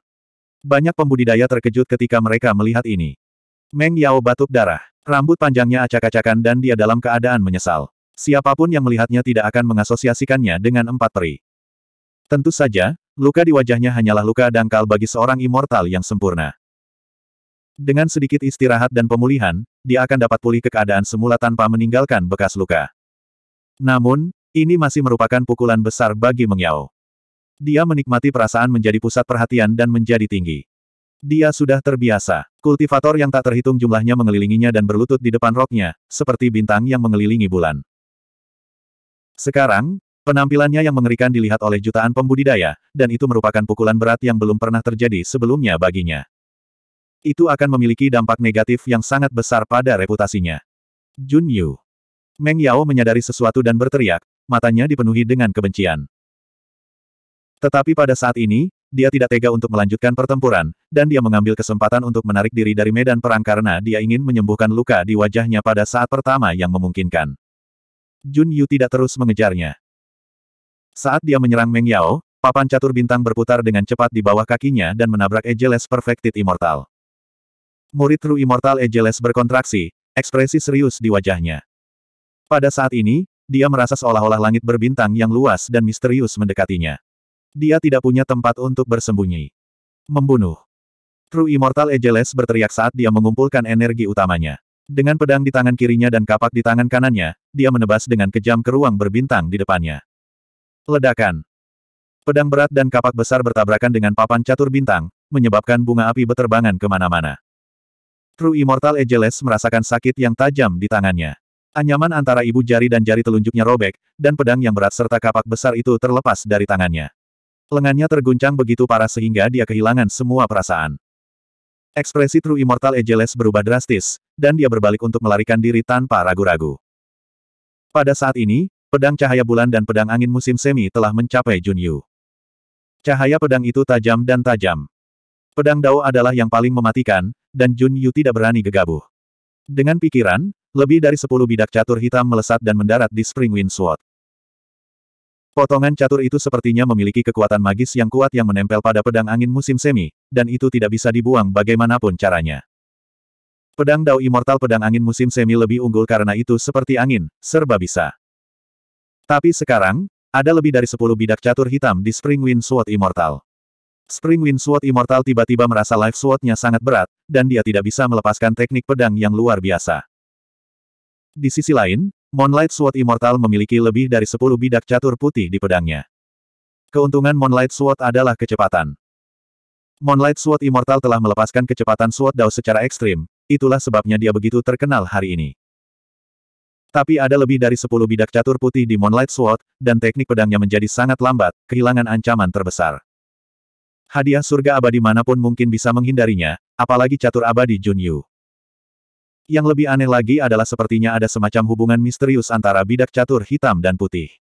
Banyak pembudidaya terkejut ketika mereka melihat ini. Meng Yao batuk darah. Rambut panjangnya acak-acakan dan dia dalam keadaan menyesal. Siapapun yang melihatnya tidak akan mengasosiasikannya dengan empat peri. Tentu saja, luka di wajahnya hanyalah luka dangkal bagi seorang immortal yang sempurna. Dengan sedikit istirahat dan pemulihan, dia akan dapat pulih ke keadaan semula tanpa meninggalkan bekas luka. Namun, ini masih merupakan pukulan besar bagi Meng Dia menikmati perasaan menjadi pusat perhatian dan menjadi tinggi. Dia sudah terbiasa. Kultivator yang tak terhitung jumlahnya mengelilinginya dan berlutut di depan roknya, seperti bintang yang mengelilingi bulan. Sekarang, penampilannya yang mengerikan dilihat oleh jutaan pembudidaya, dan itu merupakan pukulan berat yang belum pernah terjadi sebelumnya baginya. Itu akan memiliki dampak negatif yang sangat besar pada reputasinya. Jun Yu. Meng Yao menyadari sesuatu dan berteriak, matanya dipenuhi dengan kebencian. Tetapi pada saat ini, dia tidak tega untuk melanjutkan pertempuran, dan dia mengambil kesempatan untuk menarik diri dari medan perang karena dia ingin menyembuhkan luka di wajahnya pada saat pertama yang memungkinkan. Jun Yu tidak terus mengejarnya. Saat dia menyerang Meng Yao, papan catur bintang berputar dengan cepat di bawah kakinya dan menabrak Ejeles Perfected Immortal. Murid True Immortal Ejeles berkontraksi, ekspresi serius di wajahnya. Pada saat ini, dia merasa seolah-olah langit berbintang yang luas dan misterius mendekatinya. Dia tidak punya tempat untuk bersembunyi. Membunuh. True Immortal Ejeles berteriak saat dia mengumpulkan energi utamanya. Dengan pedang di tangan kirinya dan kapak di tangan kanannya, dia menebas dengan kejam ke ruang berbintang di depannya. Ledakan. Pedang berat dan kapak besar bertabrakan dengan papan catur bintang, menyebabkan bunga api beterbangan kemana-mana. True Immortal Ejeles merasakan sakit yang tajam di tangannya. Anyaman antara ibu jari dan jari telunjuknya robek, dan pedang yang berat serta kapak besar itu terlepas dari tangannya. Lengannya terguncang begitu parah sehingga dia kehilangan semua perasaan. Ekspresi True Immortal Ejeles berubah drastis, dan dia berbalik untuk melarikan diri tanpa ragu-ragu. Pada saat ini, pedang cahaya bulan dan pedang angin musim semi telah mencapai Junyu. Cahaya pedang itu tajam dan tajam. Pedang Dao adalah yang paling mematikan, dan Jun Yu tidak berani gegabah. Dengan pikiran, lebih dari sepuluh bidak catur hitam melesat dan mendarat di Spring Wind Sword. Potongan catur itu sepertinya memiliki kekuatan magis yang kuat yang menempel pada pedang angin musim semi, dan itu tidak bisa dibuang bagaimanapun caranya. Pedang Dao Immortal pedang angin musim semi lebih unggul karena itu seperti angin, serba bisa. Tapi sekarang, ada lebih dari sepuluh bidak catur hitam di Spring Wind Sword Immortal. Spring Wind Sword Immortal tiba-tiba merasa life sword-nya sangat berat, dan dia tidak bisa melepaskan teknik pedang yang luar biasa. Di sisi lain, Moonlight Sword Immortal memiliki lebih dari 10 bidak catur putih di pedangnya. Keuntungan Moonlight Sword adalah kecepatan. Moonlight Sword Immortal telah melepaskan kecepatan Sword Dao secara ekstrim, itulah sebabnya dia begitu terkenal hari ini. Tapi ada lebih dari 10 bidak catur putih di Moonlight Sword, dan teknik pedangnya menjadi sangat lambat, kehilangan ancaman terbesar. Hadiah surga abadi manapun mungkin bisa menghindarinya, apalagi catur abadi Junyu. Yang lebih aneh lagi adalah sepertinya ada semacam hubungan misterius antara bidak catur hitam dan putih.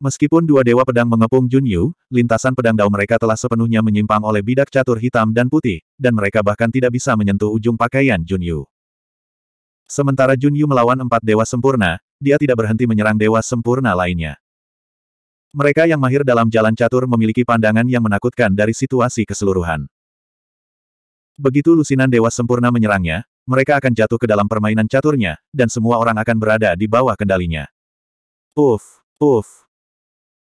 Meskipun dua dewa pedang mengepung Junyu, lintasan pedang dao mereka telah sepenuhnya menyimpang oleh bidak catur hitam dan putih, dan mereka bahkan tidak bisa menyentuh ujung pakaian Junyu. Sementara Junyu melawan empat dewa sempurna, dia tidak berhenti menyerang dewa sempurna lainnya. Mereka yang mahir dalam jalan catur memiliki pandangan yang menakutkan dari situasi keseluruhan. Begitu lusinan dewa sempurna menyerangnya, mereka akan jatuh ke dalam permainan caturnya, dan semua orang akan berada di bawah kendalinya. Uf, uf.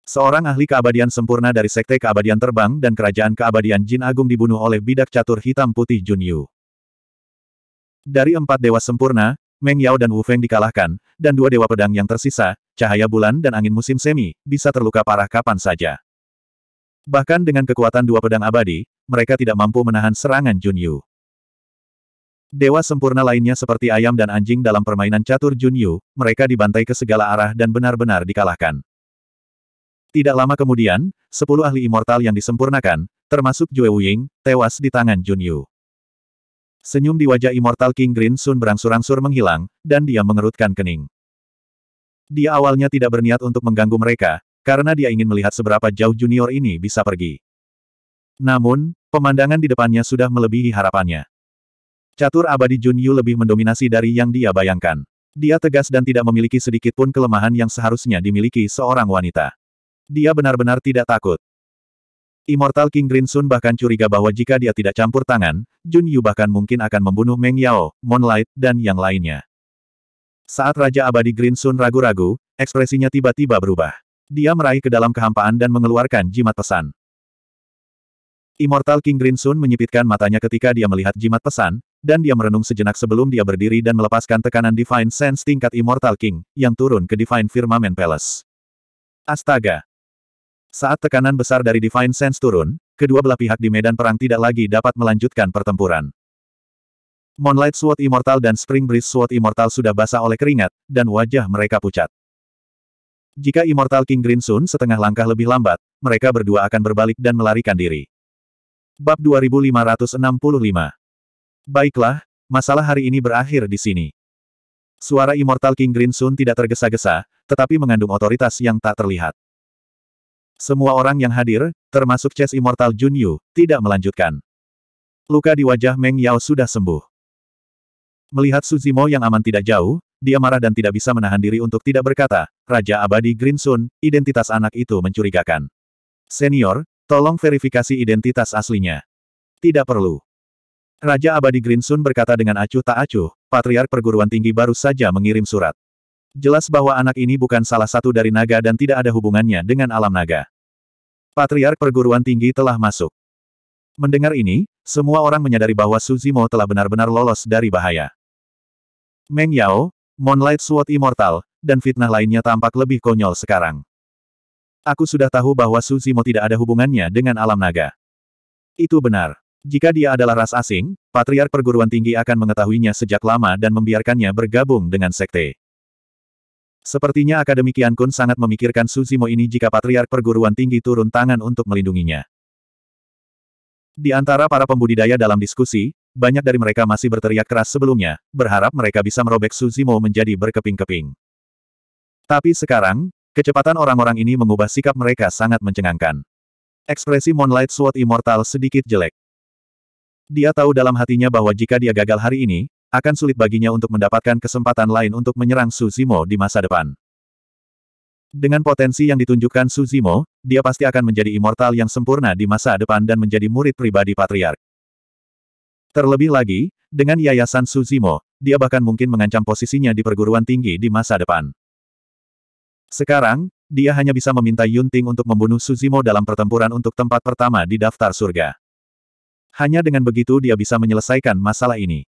Seorang ahli keabadian sempurna dari Sekte Keabadian Terbang dan Kerajaan Keabadian Jin Agung dibunuh oleh bidak catur hitam putih Junyu. Dari empat dewa sempurna, Meng Yao dan Wu Feng dikalahkan, dan dua dewa pedang yang tersisa, cahaya bulan dan angin musim semi, bisa terluka parah kapan saja. Bahkan dengan kekuatan dua pedang abadi, mereka tidak mampu menahan serangan Jun Yu. Dewa sempurna lainnya seperti ayam dan anjing dalam permainan catur Jun Yu, mereka dibantai ke segala arah dan benar-benar dikalahkan. Tidak lama kemudian, sepuluh ahli immortal yang disempurnakan, termasuk Jue Wuying, tewas di tangan Jun Yu. Senyum di wajah Immortal King Green Sun berangsur-angsur menghilang, dan dia mengerutkan kening. Dia awalnya tidak berniat untuk mengganggu mereka, karena dia ingin melihat seberapa jauh junior ini bisa pergi. Namun, pemandangan di depannya sudah melebihi harapannya. Catur abadi Jun Yu lebih mendominasi dari yang dia bayangkan. Dia tegas dan tidak memiliki sedikit pun kelemahan yang seharusnya dimiliki seorang wanita. Dia benar-benar tidak takut. Immortal King Green Sun bahkan curiga bahwa jika dia tidak campur tangan, Jun Yu bahkan mungkin akan membunuh Meng Yao, Moonlight, dan yang lainnya. Saat Raja Abadi Green Sun ragu-ragu, ekspresinya tiba-tiba berubah. Dia meraih ke dalam kehampaan dan mengeluarkan jimat pesan. Immortal King Green Sun menyipitkan matanya ketika dia melihat jimat pesan, dan dia merenung sejenak sebelum dia berdiri dan melepaskan tekanan Divine Sense tingkat Immortal King, yang turun ke Divine Firmament Palace. Astaga! Saat tekanan besar dari Divine Sense turun, kedua belah pihak di medan perang tidak lagi dapat melanjutkan pertempuran. Moonlight Sword Immortal dan Spring Breeze Sword Immortal sudah basah oleh keringat, dan wajah mereka pucat. Jika Immortal King Green Sun setengah langkah lebih lambat, mereka berdua akan berbalik dan melarikan diri. Bab 2565 Baiklah, masalah hari ini berakhir di sini. Suara Immortal King Green Sun tidak tergesa-gesa, tetapi mengandung otoritas yang tak terlihat. Semua orang yang hadir, termasuk Chess Immortal Junyu, tidak melanjutkan. Luka di wajah Meng Yao sudah sembuh. Melihat Suzimo yang aman tidak jauh, dia marah dan tidak bisa menahan diri untuk tidak berkata, Raja Abadi Green Sun, identitas anak itu mencurigakan. Senior, tolong verifikasi identitas aslinya. Tidak perlu. Raja Abadi Green Sun berkata dengan acuh tak acuh, Patriark Perguruan Tinggi baru saja mengirim surat. Jelas bahwa anak ini bukan salah satu dari naga dan tidak ada hubungannya dengan alam naga. Patriark perguruan tinggi telah masuk. Mendengar ini, semua orang menyadari bahwa Suzimo telah benar-benar lolos dari bahaya. Meng Yao, Moonlight Sword Immortal, dan fitnah lainnya tampak lebih konyol sekarang. Aku sudah tahu bahwa Suzimo tidak ada hubungannya dengan alam naga. Itu benar. Jika dia adalah ras asing, Patriark Perguruan Tinggi akan mengetahuinya sejak lama dan membiarkannya bergabung dengan sekte. Sepertinya Akademi Kian Kun sangat memikirkan Suzimo ini jika Patriark Perguruan Tinggi turun tangan untuk melindunginya. Di antara para pembudidaya dalam diskusi, banyak dari mereka masih berteriak keras sebelumnya, berharap mereka bisa merobek Suzimo menjadi berkeping-keping. Tapi sekarang, kecepatan orang-orang ini mengubah sikap mereka sangat mencengangkan. Ekspresi Moonlight Sword Immortal sedikit jelek. Dia tahu dalam hatinya bahwa jika dia gagal hari ini, akan sulit baginya untuk mendapatkan kesempatan lain untuk menyerang Suzimo di masa depan. Dengan potensi yang ditunjukkan Suzimo, dia pasti akan menjadi immortal yang sempurna di masa depan dan menjadi murid pribadi patriark. Terlebih lagi, dengan yayasan Suzimo, dia bahkan mungkin mengancam posisinya di perguruan tinggi di masa depan. Sekarang, dia hanya bisa meminta Yunting untuk membunuh Suzimo dalam pertempuran untuk tempat pertama di daftar surga. Hanya dengan begitu dia bisa menyelesaikan masalah ini.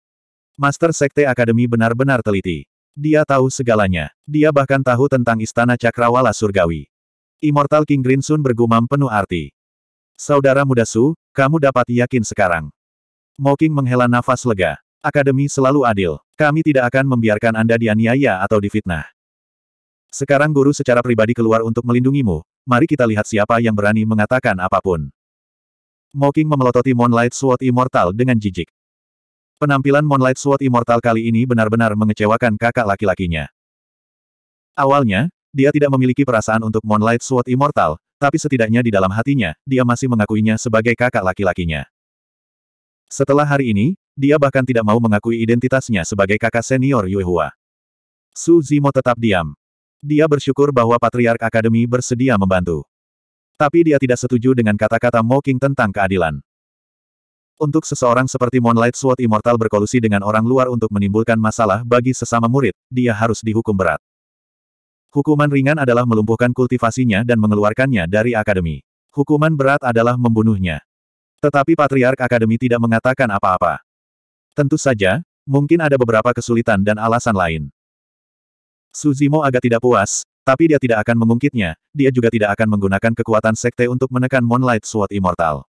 Master Sekte Akademi benar-benar teliti. Dia tahu segalanya. Dia bahkan tahu tentang Istana Cakrawala Surgawi. Immortal King Green bergumam penuh arti. Saudara muda Su, kamu dapat yakin sekarang. Moking menghela nafas lega. Akademi selalu adil. Kami tidak akan membiarkan Anda dianiaya atau difitnah. Sekarang guru secara pribadi keluar untuk melindungimu. Mari kita lihat siapa yang berani mengatakan apapun. Moking memelototi Moonlight Sword Immortal dengan jijik. Penampilan Moonlight Sword Immortal kali ini benar-benar mengecewakan kakak laki-lakinya. Awalnya, dia tidak memiliki perasaan untuk Moonlight Sword Immortal, tapi setidaknya di dalam hatinya, dia masih mengakuinya sebagai kakak laki-lakinya. Setelah hari ini, dia bahkan tidak mau mengakui identitasnya sebagai kakak senior Yuehua. Su Zimo tetap diam. Dia bersyukur bahwa Patriark Akademi bersedia membantu. Tapi dia tidak setuju dengan kata-kata Mo King tentang keadilan. Untuk seseorang seperti Moonlight Sword Immortal berkolusi dengan orang luar untuk menimbulkan masalah bagi sesama murid, dia harus dihukum berat. Hukuman ringan adalah melumpuhkan kultivasinya dan mengeluarkannya dari akademi. Hukuman berat adalah membunuhnya. Tetapi Patriark Akademi tidak mengatakan apa-apa. Tentu saja, mungkin ada beberapa kesulitan dan alasan lain. Suzimo agak tidak puas, tapi dia tidak akan mengungkitnya, dia juga tidak akan menggunakan kekuatan sekte untuk menekan Moonlight Sword Immortal.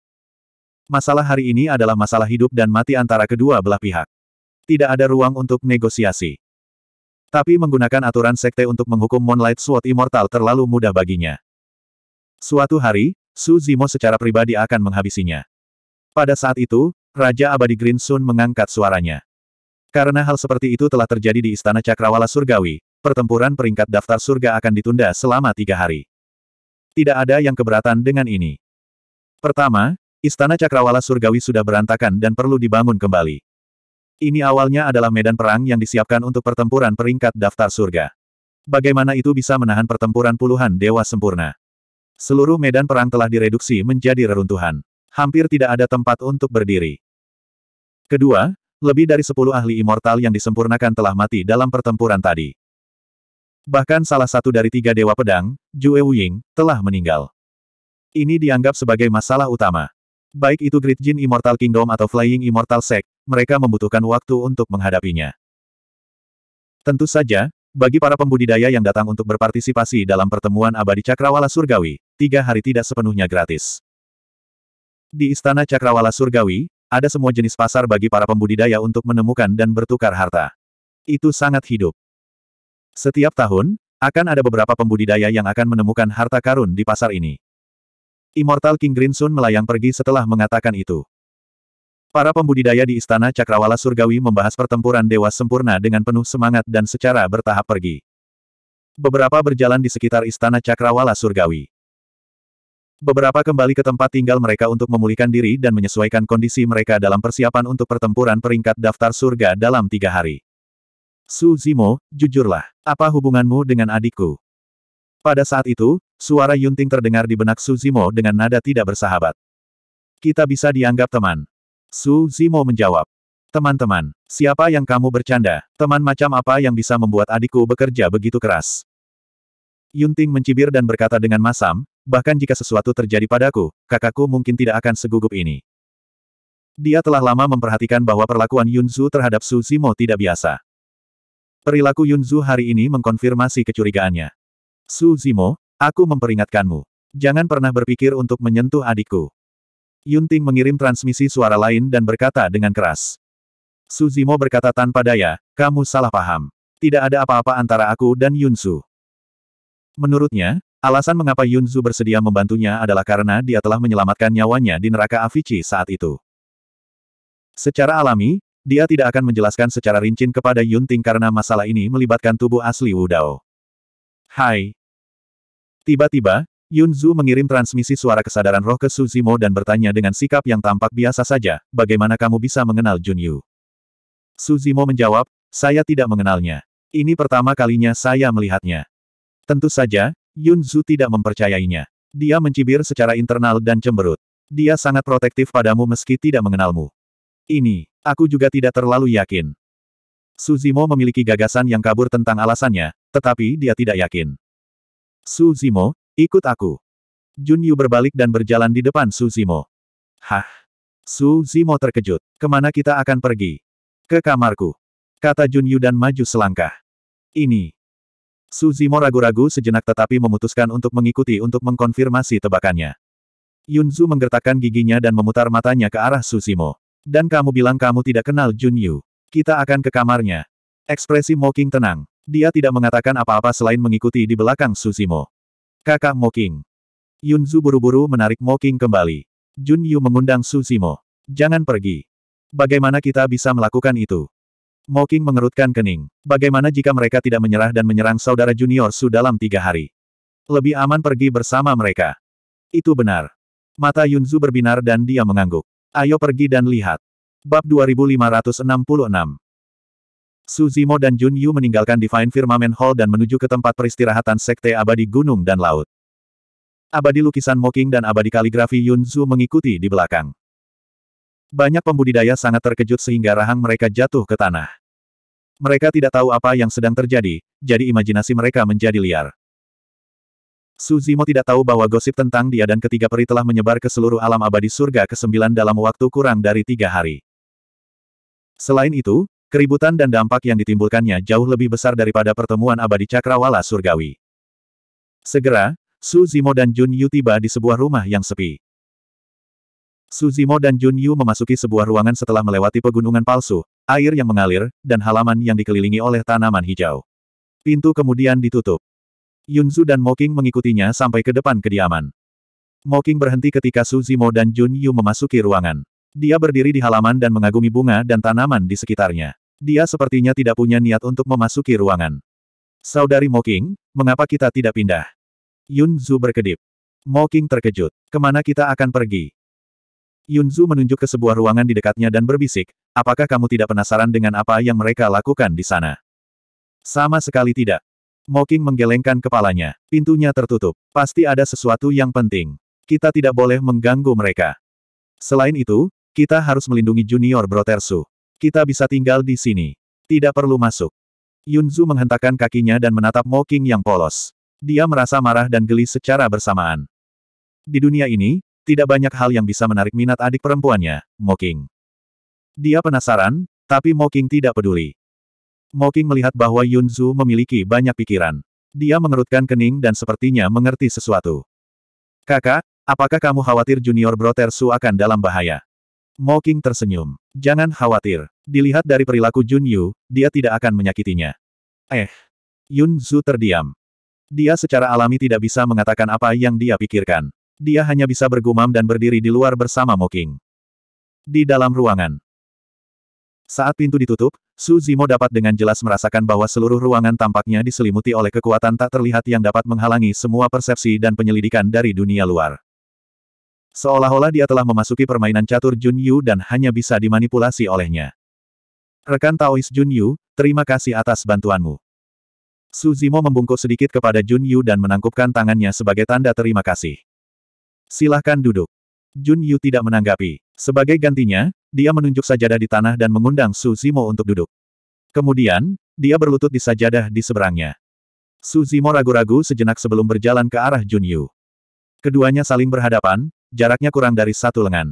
Masalah hari ini adalah masalah hidup dan mati antara kedua belah pihak. Tidak ada ruang untuk negosiasi. Tapi menggunakan aturan sekte untuk menghukum Moonlight Sword Immortal terlalu mudah baginya. Suatu hari, Su Zimo secara pribadi akan menghabisinya. Pada saat itu, Raja Abadi Green Sun mengangkat suaranya. Karena hal seperti itu telah terjadi di Istana Cakrawala Surgawi, pertempuran peringkat daftar surga akan ditunda selama tiga hari. Tidak ada yang keberatan dengan ini. Pertama, Istana Cakrawala Surgawi sudah berantakan dan perlu dibangun kembali. Ini awalnya adalah medan perang yang disiapkan untuk pertempuran peringkat daftar surga. Bagaimana itu bisa menahan pertempuran puluhan dewa sempurna? Seluruh medan perang telah direduksi menjadi reruntuhan. Hampir tidak ada tempat untuk berdiri. Kedua, lebih dari sepuluh ahli immortal yang disempurnakan telah mati dalam pertempuran tadi. Bahkan salah satu dari tiga dewa pedang, Jue Wuying, telah meninggal. Ini dianggap sebagai masalah utama. Baik itu Great Jin Immortal Kingdom atau Flying Immortal Sect, mereka membutuhkan waktu untuk menghadapinya. Tentu saja, bagi para pembudidaya yang datang untuk berpartisipasi dalam pertemuan abadi Cakrawala Surgawi, tiga hari tidak sepenuhnya gratis. Di Istana Cakrawala Surgawi, ada semua jenis pasar bagi para pembudidaya untuk menemukan dan bertukar harta. Itu sangat hidup. Setiap tahun, akan ada beberapa pembudidaya yang akan menemukan harta karun di pasar ini. Immortal King Green melayang pergi setelah mengatakan itu. Para pembudidaya di Istana Cakrawala Surgawi membahas pertempuran Dewa Sempurna dengan penuh semangat dan secara bertahap pergi. Beberapa berjalan di sekitar Istana Cakrawala Surgawi. Beberapa kembali ke tempat tinggal mereka untuk memulihkan diri dan menyesuaikan kondisi mereka dalam persiapan untuk pertempuran peringkat daftar surga dalam tiga hari. Su Zimo, jujurlah, apa hubunganmu dengan adikku? Pada saat itu, Suara Yunting terdengar di benak Su Zimo dengan nada tidak bersahabat. Kita bisa dianggap teman. Su Zimo menjawab. Teman-teman, siapa yang kamu bercanda? Teman macam apa yang bisa membuat adikku bekerja begitu keras? Yunting mencibir dan berkata dengan masam, bahkan jika sesuatu terjadi padaku, kakakku mungkin tidak akan segugup ini. Dia telah lama memperhatikan bahwa perlakuan Yunzu terhadap Su Zimo tidak biasa. Perilaku Yunzu hari ini mengkonfirmasi kecurigaannya. Su Zimo, Aku memperingatkanmu. Jangan pernah berpikir untuk menyentuh adikku. Yunting mengirim transmisi suara lain dan berkata dengan keras. Suzimo berkata tanpa daya, kamu salah paham. Tidak ada apa-apa antara aku dan Yunsu. Menurutnya, alasan mengapa Yunsu bersedia membantunya adalah karena dia telah menyelamatkan nyawanya di neraka Avici saat itu. Secara alami, dia tidak akan menjelaskan secara rinci kepada Yunting karena masalah ini melibatkan tubuh asli Wudao. Hai, Tiba-tiba, Yun Zhu mengirim transmisi suara kesadaran roh ke Suzimo dan bertanya dengan sikap yang tampak biasa saja, bagaimana kamu bisa mengenal Jun Yu? Suzimo menjawab, saya tidak mengenalnya. Ini pertama kalinya saya melihatnya. Tentu saja, Yun Zhu tidak mempercayainya. Dia mencibir secara internal dan cemberut. Dia sangat protektif padamu meski tidak mengenalmu. Ini, aku juga tidak terlalu yakin. Suzimo memiliki gagasan yang kabur tentang alasannya, tetapi dia tidak yakin. Su Zimo, ikut aku. Jun Yu berbalik dan berjalan di depan Su Zimo. Hah? Su Zimo terkejut. Kemana kita akan pergi? Ke kamarku. Kata Jun Yu dan maju selangkah. Ini. Su Zimo ragu-ragu sejenak tetapi memutuskan untuk mengikuti untuk mengkonfirmasi tebakannya. Yun Yunzu menggertakkan giginya dan memutar matanya ke arah Su Zimo. Dan kamu bilang kamu tidak kenal Jun Yu. Kita akan ke kamarnya. Ekspresi mocking tenang. Dia tidak mengatakan apa-apa selain mengikuti di belakang Susimo. Kakak Moking. Yunzu buru-buru menarik Moking kembali. Jun Yu mengundang Susimo. Jangan pergi. Bagaimana kita bisa melakukan itu? Moking mengerutkan kening. Bagaimana jika mereka tidak menyerah dan menyerang saudara junior Su dalam tiga hari? Lebih aman pergi bersama mereka. Itu benar. Mata Yunzu berbinar dan dia mengangguk. Ayo pergi dan lihat. Bab 2566 Su Zimo dan Jun Yu meninggalkan Divine Firmament Hall dan menuju ke tempat peristirahatan Sekte Abadi Gunung dan Laut. Abadi lukisan Moking dan abadi kaligrafi Yun Zhu mengikuti di belakang. Banyak pembudidaya sangat terkejut sehingga rahang mereka jatuh ke tanah. Mereka tidak tahu apa yang sedang terjadi, jadi imajinasi mereka menjadi liar. Su Zimo tidak tahu bahwa gosip tentang dia dan ketiga peri telah menyebar ke seluruh alam abadi surga ke-9 dalam waktu kurang dari tiga hari. Selain itu, Keributan dan dampak yang ditimbulkannya jauh lebih besar daripada pertemuan abadi cakrawala surgawi. Segera, Su Zimo dan Jun Yu tiba di sebuah rumah yang sepi. Su Zimo dan Jun Yu memasuki sebuah ruangan setelah melewati pegunungan palsu, air yang mengalir, dan halaman yang dikelilingi oleh tanaman hijau. Pintu kemudian ditutup. Yunzu dan Moking mengikutinya sampai ke depan kediaman. Moking berhenti ketika Su Zimo dan Jun Yu memasuki ruangan. Dia berdiri di halaman dan mengagumi bunga dan tanaman di sekitarnya. Dia sepertinya tidak punya niat untuk memasuki ruangan. Saudari Moking, mengapa kita tidak pindah? Yun Zhu berkedip. Moking terkejut. Kemana kita akan pergi? Yun Zhu menunjuk ke sebuah ruangan di dekatnya dan berbisik, apakah kamu tidak penasaran dengan apa yang mereka lakukan di sana? Sama sekali tidak. Moking menggelengkan kepalanya. Pintunya tertutup. Pasti ada sesuatu yang penting. Kita tidak boleh mengganggu mereka. Selain itu, kita harus melindungi junior Brotersu. Kita bisa tinggal di sini. Tidak perlu masuk. Yunzu menghentakkan kakinya dan menatap Mo King yang polos. Dia merasa marah dan geli secara bersamaan. Di dunia ini, tidak banyak hal yang bisa menarik minat adik perempuannya, Mo King. Dia penasaran, tapi Mo King tidak peduli. Mo King melihat bahwa Yunzu memiliki banyak pikiran. Dia mengerutkan kening dan sepertinya mengerti sesuatu. Kakak, apakah kamu khawatir Junior Brother Su akan dalam bahaya? Mo King tersenyum. Jangan khawatir. Dilihat dari perilaku Jun Yu, dia tidak akan menyakitinya. Eh. Yun Zhu terdiam. Dia secara alami tidak bisa mengatakan apa yang dia pikirkan. Dia hanya bisa bergumam dan berdiri di luar bersama Moking. Di dalam ruangan. Saat pintu ditutup, Su Zimo dapat dengan jelas merasakan bahwa seluruh ruangan tampaknya diselimuti oleh kekuatan tak terlihat yang dapat menghalangi semua persepsi dan penyelidikan dari dunia luar. Seolah-olah dia telah memasuki permainan catur Jun Yu dan hanya bisa dimanipulasi olehnya. Rekan Taois Jun Yu, terima kasih atas bantuanmu. Su Zimo membungkuk sedikit kepada Jun Yu dan menangkupkan tangannya sebagai tanda terima kasih. Silahkan duduk. Jun Yu tidak menanggapi. Sebagai gantinya, dia menunjuk sajadah di tanah dan mengundang Su Zimo untuk duduk. Kemudian, dia berlutut di sajadah di seberangnya. Su Zimo ragu-ragu sejenak sebelum berjalan ke arah Jun Yu. Keduanya saling berhadapan, jaraknya kurang dari satu lengan.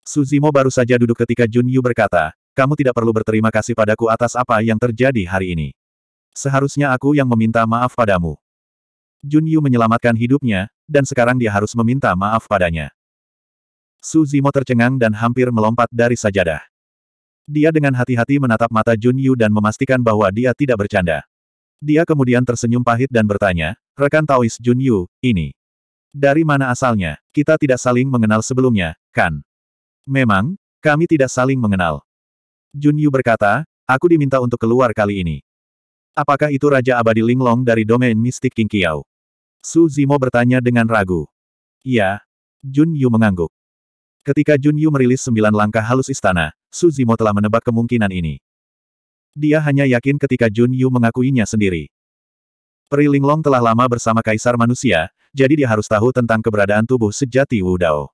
Suzimo baru saja duduk ketika Jun Yu berkata, kamu tidak perlu berterima kasih padaku atas apa yang terjadi hari ini. Seharusnya aku yang meminta maaf padamu. Jun Yu menyelamatkan hidupnya, dan sekarang dia harus meminta maaf padanya. Suzimo tercengang dan hampir melompat dari sajadah. Dia dengan hati-hati menatap mata Jun Yu dan memastikan bahwa dia tidak bercanda. Dia kemudian tersenyum pahit dan bertanya, rekan Taois Jun Yu, ini. Dari mana asalnya? Kita tidak saling mengenal sebelumnya, kan? Memang, kami tidak saling mengenal. Jun Yu berkata, aku diminta untuk keluar kali ini. Apakah itu Raja Abadi Linglong dari domain mistik King Kiao? Su Zimo bertanya dengan ragu. Iya. Jun Yu mengangguk. Ketika Jun Yu merilis sembilan langkah halus istana, Su Zimo telah menebak kemungkinan ini. Dia hanya yakin ketika Jun Yu mengakuinya sendiri. Peri Linglong telah lama bersama Kaisar Manusia, jadi dia harus tahu tentang keberadaan tubuh sejati Wu Dao.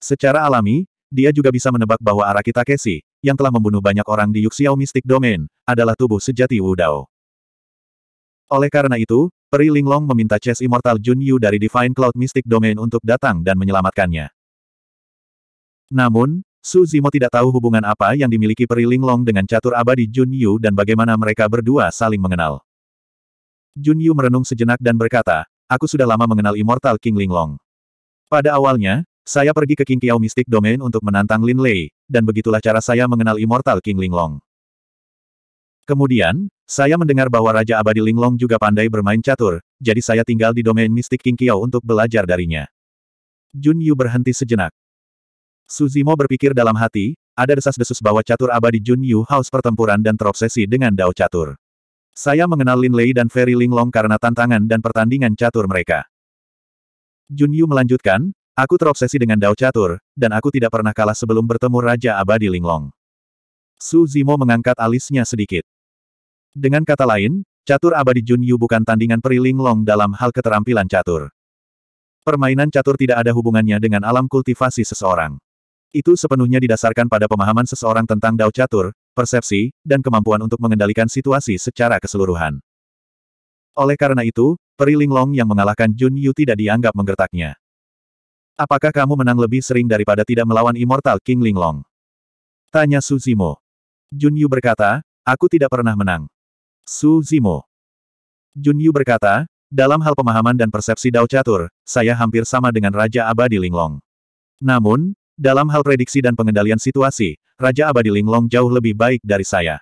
Secara alami, dia juga bisa menebak bahwa Araki Takeshi, yang telah membunuh banyak orang di Yuxiao Mystic Domain, adalah tubuh sejati Wu Dao. Oleh karena itu, Peri Linglong meminta Chess Immortal Jun Yu dari Divine Cloud Mystic Domain untuk datang dan menyelamatkannya. Namun, Su Zimo tidak tahu hubungan apa yang dimiliki Peri Linglong dengan catur abadi Jun Yu dan bagaimana mereka berdua saling mengenal. Jun Yu merenung sejenak dan berkata, Aku sudah lama mengenal Immortal King Linglong. Pada awalnya, saya pergi ke King Kiao Mystic Domain untuk menantang Lin Lei, dan begitulah cara saya mengenal Immortal King Linglong. Kemudian, saya mendengar bahwa Raja Abadi Linglong juga pandai bermain catur, jadi saya tinggal di domain Mystic King Kiao untuk belajar darinya. Jun Yu berhenti sejenak. Suzimo berpikir dalam hati, ada desas-desus bahwa catur abadi Jun Yu haus pertempuran dan terobsesi dengan dao catur. Saya mengenal Lin Lei dan Ferry Linglong karena tantangan dan pertandingan catur mereka. Jun Yu melanjutkan, aku terobsesi dengan Dao Catur, dan aku tidak pernah kalah sebelum bertemu Raja Abadi Linglong. Su Zimo mengangkat alisnya sedikit. Dengan kata lain, catur abadi Jun Yu bukan tandingan peri Linglong dalam hal keterampilan catur. Permainan catur tidak ada hubungannya dengan alam kultivasi seseorang. Itu sepenuhnya didasarkan pada pemahaman seseorang tentang Dao Catur, persepsi, dan kemampuan untuk mengendalikan situasi secara keseluruhan. Oleh karena itu, Peri Linglong yang mengalahkan Jun Yu tidak dianggap menggertaknya. Apakah kamu menang lebih sering daripada tidak melawan Immortal King Linglong? Tanya Su Zimo. Jun Yu berkata, aku tidak pernah menang. Su Zimo. Jun Yu berkata, dalam hal pemahaman dan persepsi Dao Catur, saya hampir sama dengan Raja Abadi Linglong. Namun, dalam hal prediksi dan pengendalian situasi, Raja Abadi Linglong jauh lebih baik dari saya.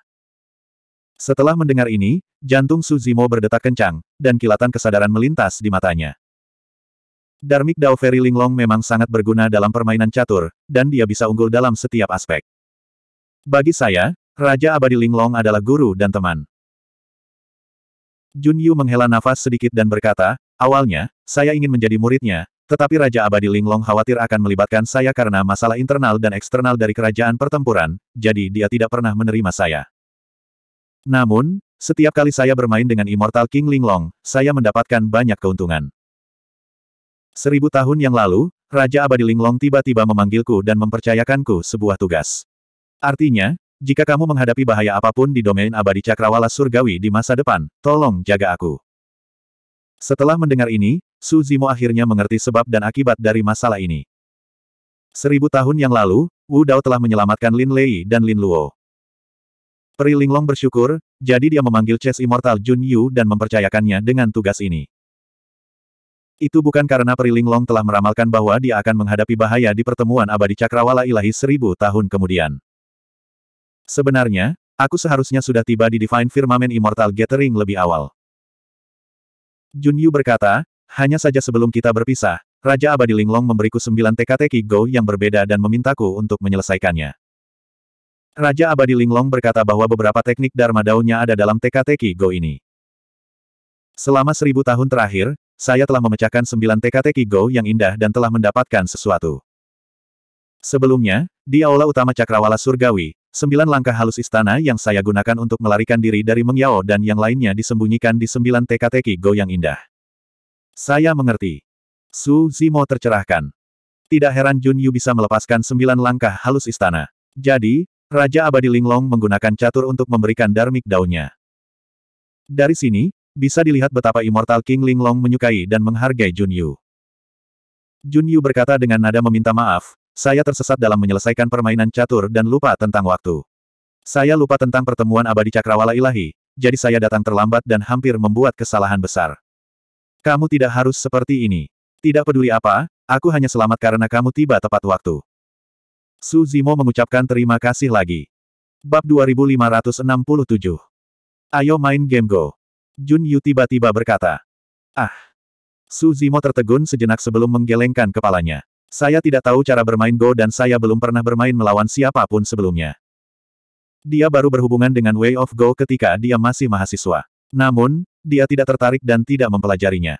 Setelah mendengar ini, jantung Suzimo berdetak kencang, dan kilatan kesadaran melintas di matanya. Darmik Dao Ferry Linglong memang sangat berguna dalam permainan catur, dan dia bisa unggul dalam setiap aspek. Bagi saya, Raja Abadi Linglong adalah guru dan teman. Jun Yu menghela nafas sedikit dan berkata, awalnya, saya ingin menjadi muridnya, tetapi Raja Abadi Linglong khawatir akan melibatkan saya karena masalah internal dan eksternal dari kerajaan pertempuran, jadi dia tidak pernah menerima saya. Namun, setiap kali saya bermain dengan Immortal King Linglong, saya mendapatkan banyak keuntungan. Seribu tahun yang lalu, Raja Abadi Linglong tiba-tiba memanggilku dan mempercayakanku sebuah tugas. Artinya, jika kamu menghadapi bahaya apapun di domain abadi cakrawala surgawi di masa depan, tolong jaga aku. Setelah mendengar ini, Su Zimo akhirnya mengerti sebab dan akibat dari masalah ini. Seribu tahun yang lalu, Wu Dao telah menyelamatkan Lin Lei dan Lin Luo. Peri Linglong bersyukur, jadi dia memanggil Chess Immortal Jun Yu dan mempercayakannya dengan tugas ini. Itu bukan karena Peri Linglong telah meramalkan bahwa dia akan menghadapi bahaya di pertemuan abadi cakrawala ilahi seribu tahun kemudian. Sebenarnya, aku seharusnya sudah tiba di Divine Firmament Immortal Gathering lebih awal. Jun Yu berkata, hanya saja sebelum kita berpisah, Raja Abadi Linglong memberiku sembilan TKT Kigo yang berbeda dan memintaku untuk menyelesaikannya. Raja Abadi Linglong berkata bahwa beberapa teknik Dharma Daunnya ada dalam TKT Kigo ini. Selama seribu tahun terakhir, saya telah memecahkan sembilan TKT Kigo yang indah dan telah mendapatkan sesuatu. Sebelumnya, di aula utama Cakrawala Surgawi, sembilan langkah halus istana yang saya gunakan untuk melarikan diri dari Mengyao dan yang lainnya disembunyikan di sembilan TKT Kigo yang indah. Saya mengerti. Su Zimo tercerahkan. Tidak heran Jun Yu bisa melepaskan sembilan langkah halus istana. Jadi, Raja Abadi Linglong menggunakan catur untuk memberikan darmik daunnya. Dari sini, bisa dilihat betapa Immortal King Linglong menyukai dan menghargai Jun Yu. Jun Yu berkata dengan nada meminta maaf, saya tersesat dalam menyelesaikan permainan catur dan lupa tentang waktu. Saya lupa tentang pertemuan abadi cakrawala ilahi, jadi saya datang terlambat dan hampir membuat kesalahan besar. Kamu tidak harus seperti ini. Tidak peduli apa, aku hanya selamat karena kamu tiba tepat waktu. Su Zimo mengucapkan terima kasih lagi. Bab 2567 Ayo main game Go. Jun Yu tiba-tiba berkata. Ah. Su Zimo tertegun sejenak sebelum menggelengkan kepalanya. Saya tidak tahu cara bermain Go dan saya belum pernah bermain melawan siapapun sebelumnya. Dia baru berhubungan dengan Way of Go ketika dia masih mahasiswa. Namun, dia tidak tertarik dan tidak mempelajarinya.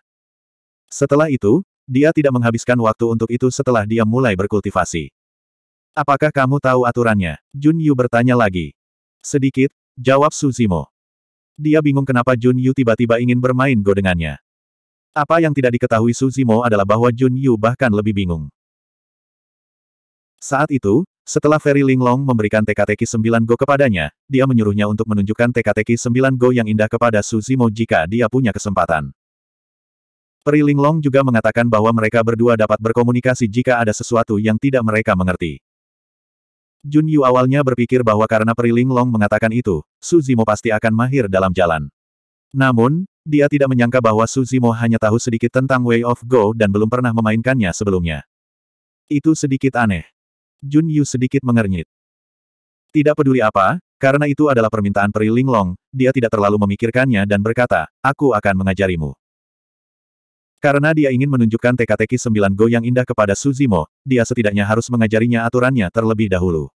Setelah itu, dia tidak menghabiskan waktu untuk itu setelah dia mulai berkultivasi. Apakah kamu tahu aturannya? Jun Yu bertanya lagi. Sedikit, jawab Suzimo. Dia bingung kenapa Jun Yu tiba-tiba ingin bermain go dengannya. Apa yang tidak diketahui Suzimo adalah bahwa Jun Yu bahkan lebih bingung. Saat itu, setelah Ferry Linglong memberikan teka-teki 9 Go kepadanya, dia menyuruhnya untuk menunjukkan teka-teki 9 Go yang indah kepada Suzimo jika dia punya kesempatan. Peri Linglong juga mengatakan bahwa mereka berdua dapat berkomunikasi jika ada sesuatu yang tidak mereka mengerti. Jun Yu awalnya berpikir bahwa karena Peri Linglong mengatakan itu, Suzimo pasti akan mahir dalam jalan. Namun, dia tidak menyangka bahwa Suzimo hanya tahu sedikit tentang Way of Go dan belum pernah memainkannya sebelumnya. Itu sedikit aneh. Jun Yu sedikit mengernyit. Tidak peduli apa, karena itu adalah permintaan Peri Linglong, dia tidak terlalu memikirkannya dan berkata, aku akan mengajarimu. Karena dia ingin menunjukkan teka-teki sembilan go yang indah kepada Suzimo, dia setidaknya harus mengajarinya aturannya terlebih dahulu.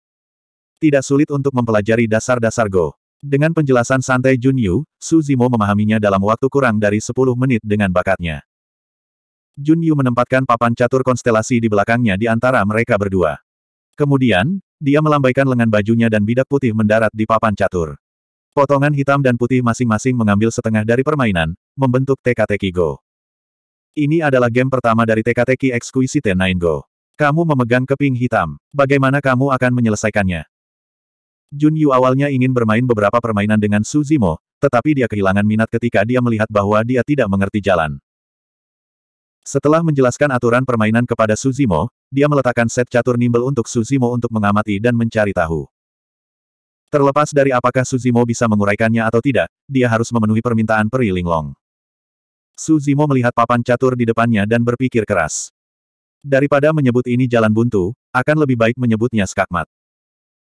Tidak sulit untuk mempelajari dasar-dasar go. Dengan penjelasan santai Jun Yu, Suzimo memahaminya dalam waktu kurang dari 10 menit dengan bakatnya. Jun Yu menempatkan papan catur konstelasi di belakangnya di antara mereka berdua. Kemudian, dia melambaikan lengan bajunya dan bidak putih mendarat di papan catur. Potongan hitam dan putih masing-masing mengambil setengah dari permainan, membentuk TKTK Go. Ini adalah game pertama dari TKTK Exquisite nine Go. Kamu memegang keping hitam. Bagaimana kamu akan menyelesaikannya? Jun Yu awalnya ingin bermain beberapa permainan dengan Suzimo, tetapi dia kehilangan minat ketika dia melihat bahwa dia tidak mengerti jalan. Setelah menjelaskan aturan permainan kepada Suzimo, dia meletakkan set catur nimble untuk Suzimo untuk mengamati dan mencari tahu. Terlepas dari apakah Suzimo bisa menguraikannya atau tidak, dia harus memenuhi permintaan Peri Linglong. Suzimo melihat papan catur di depannya dan berpikir keras. Daripada menyebut ini jalan buntu, akan lebih baik menyebutnya skakmat.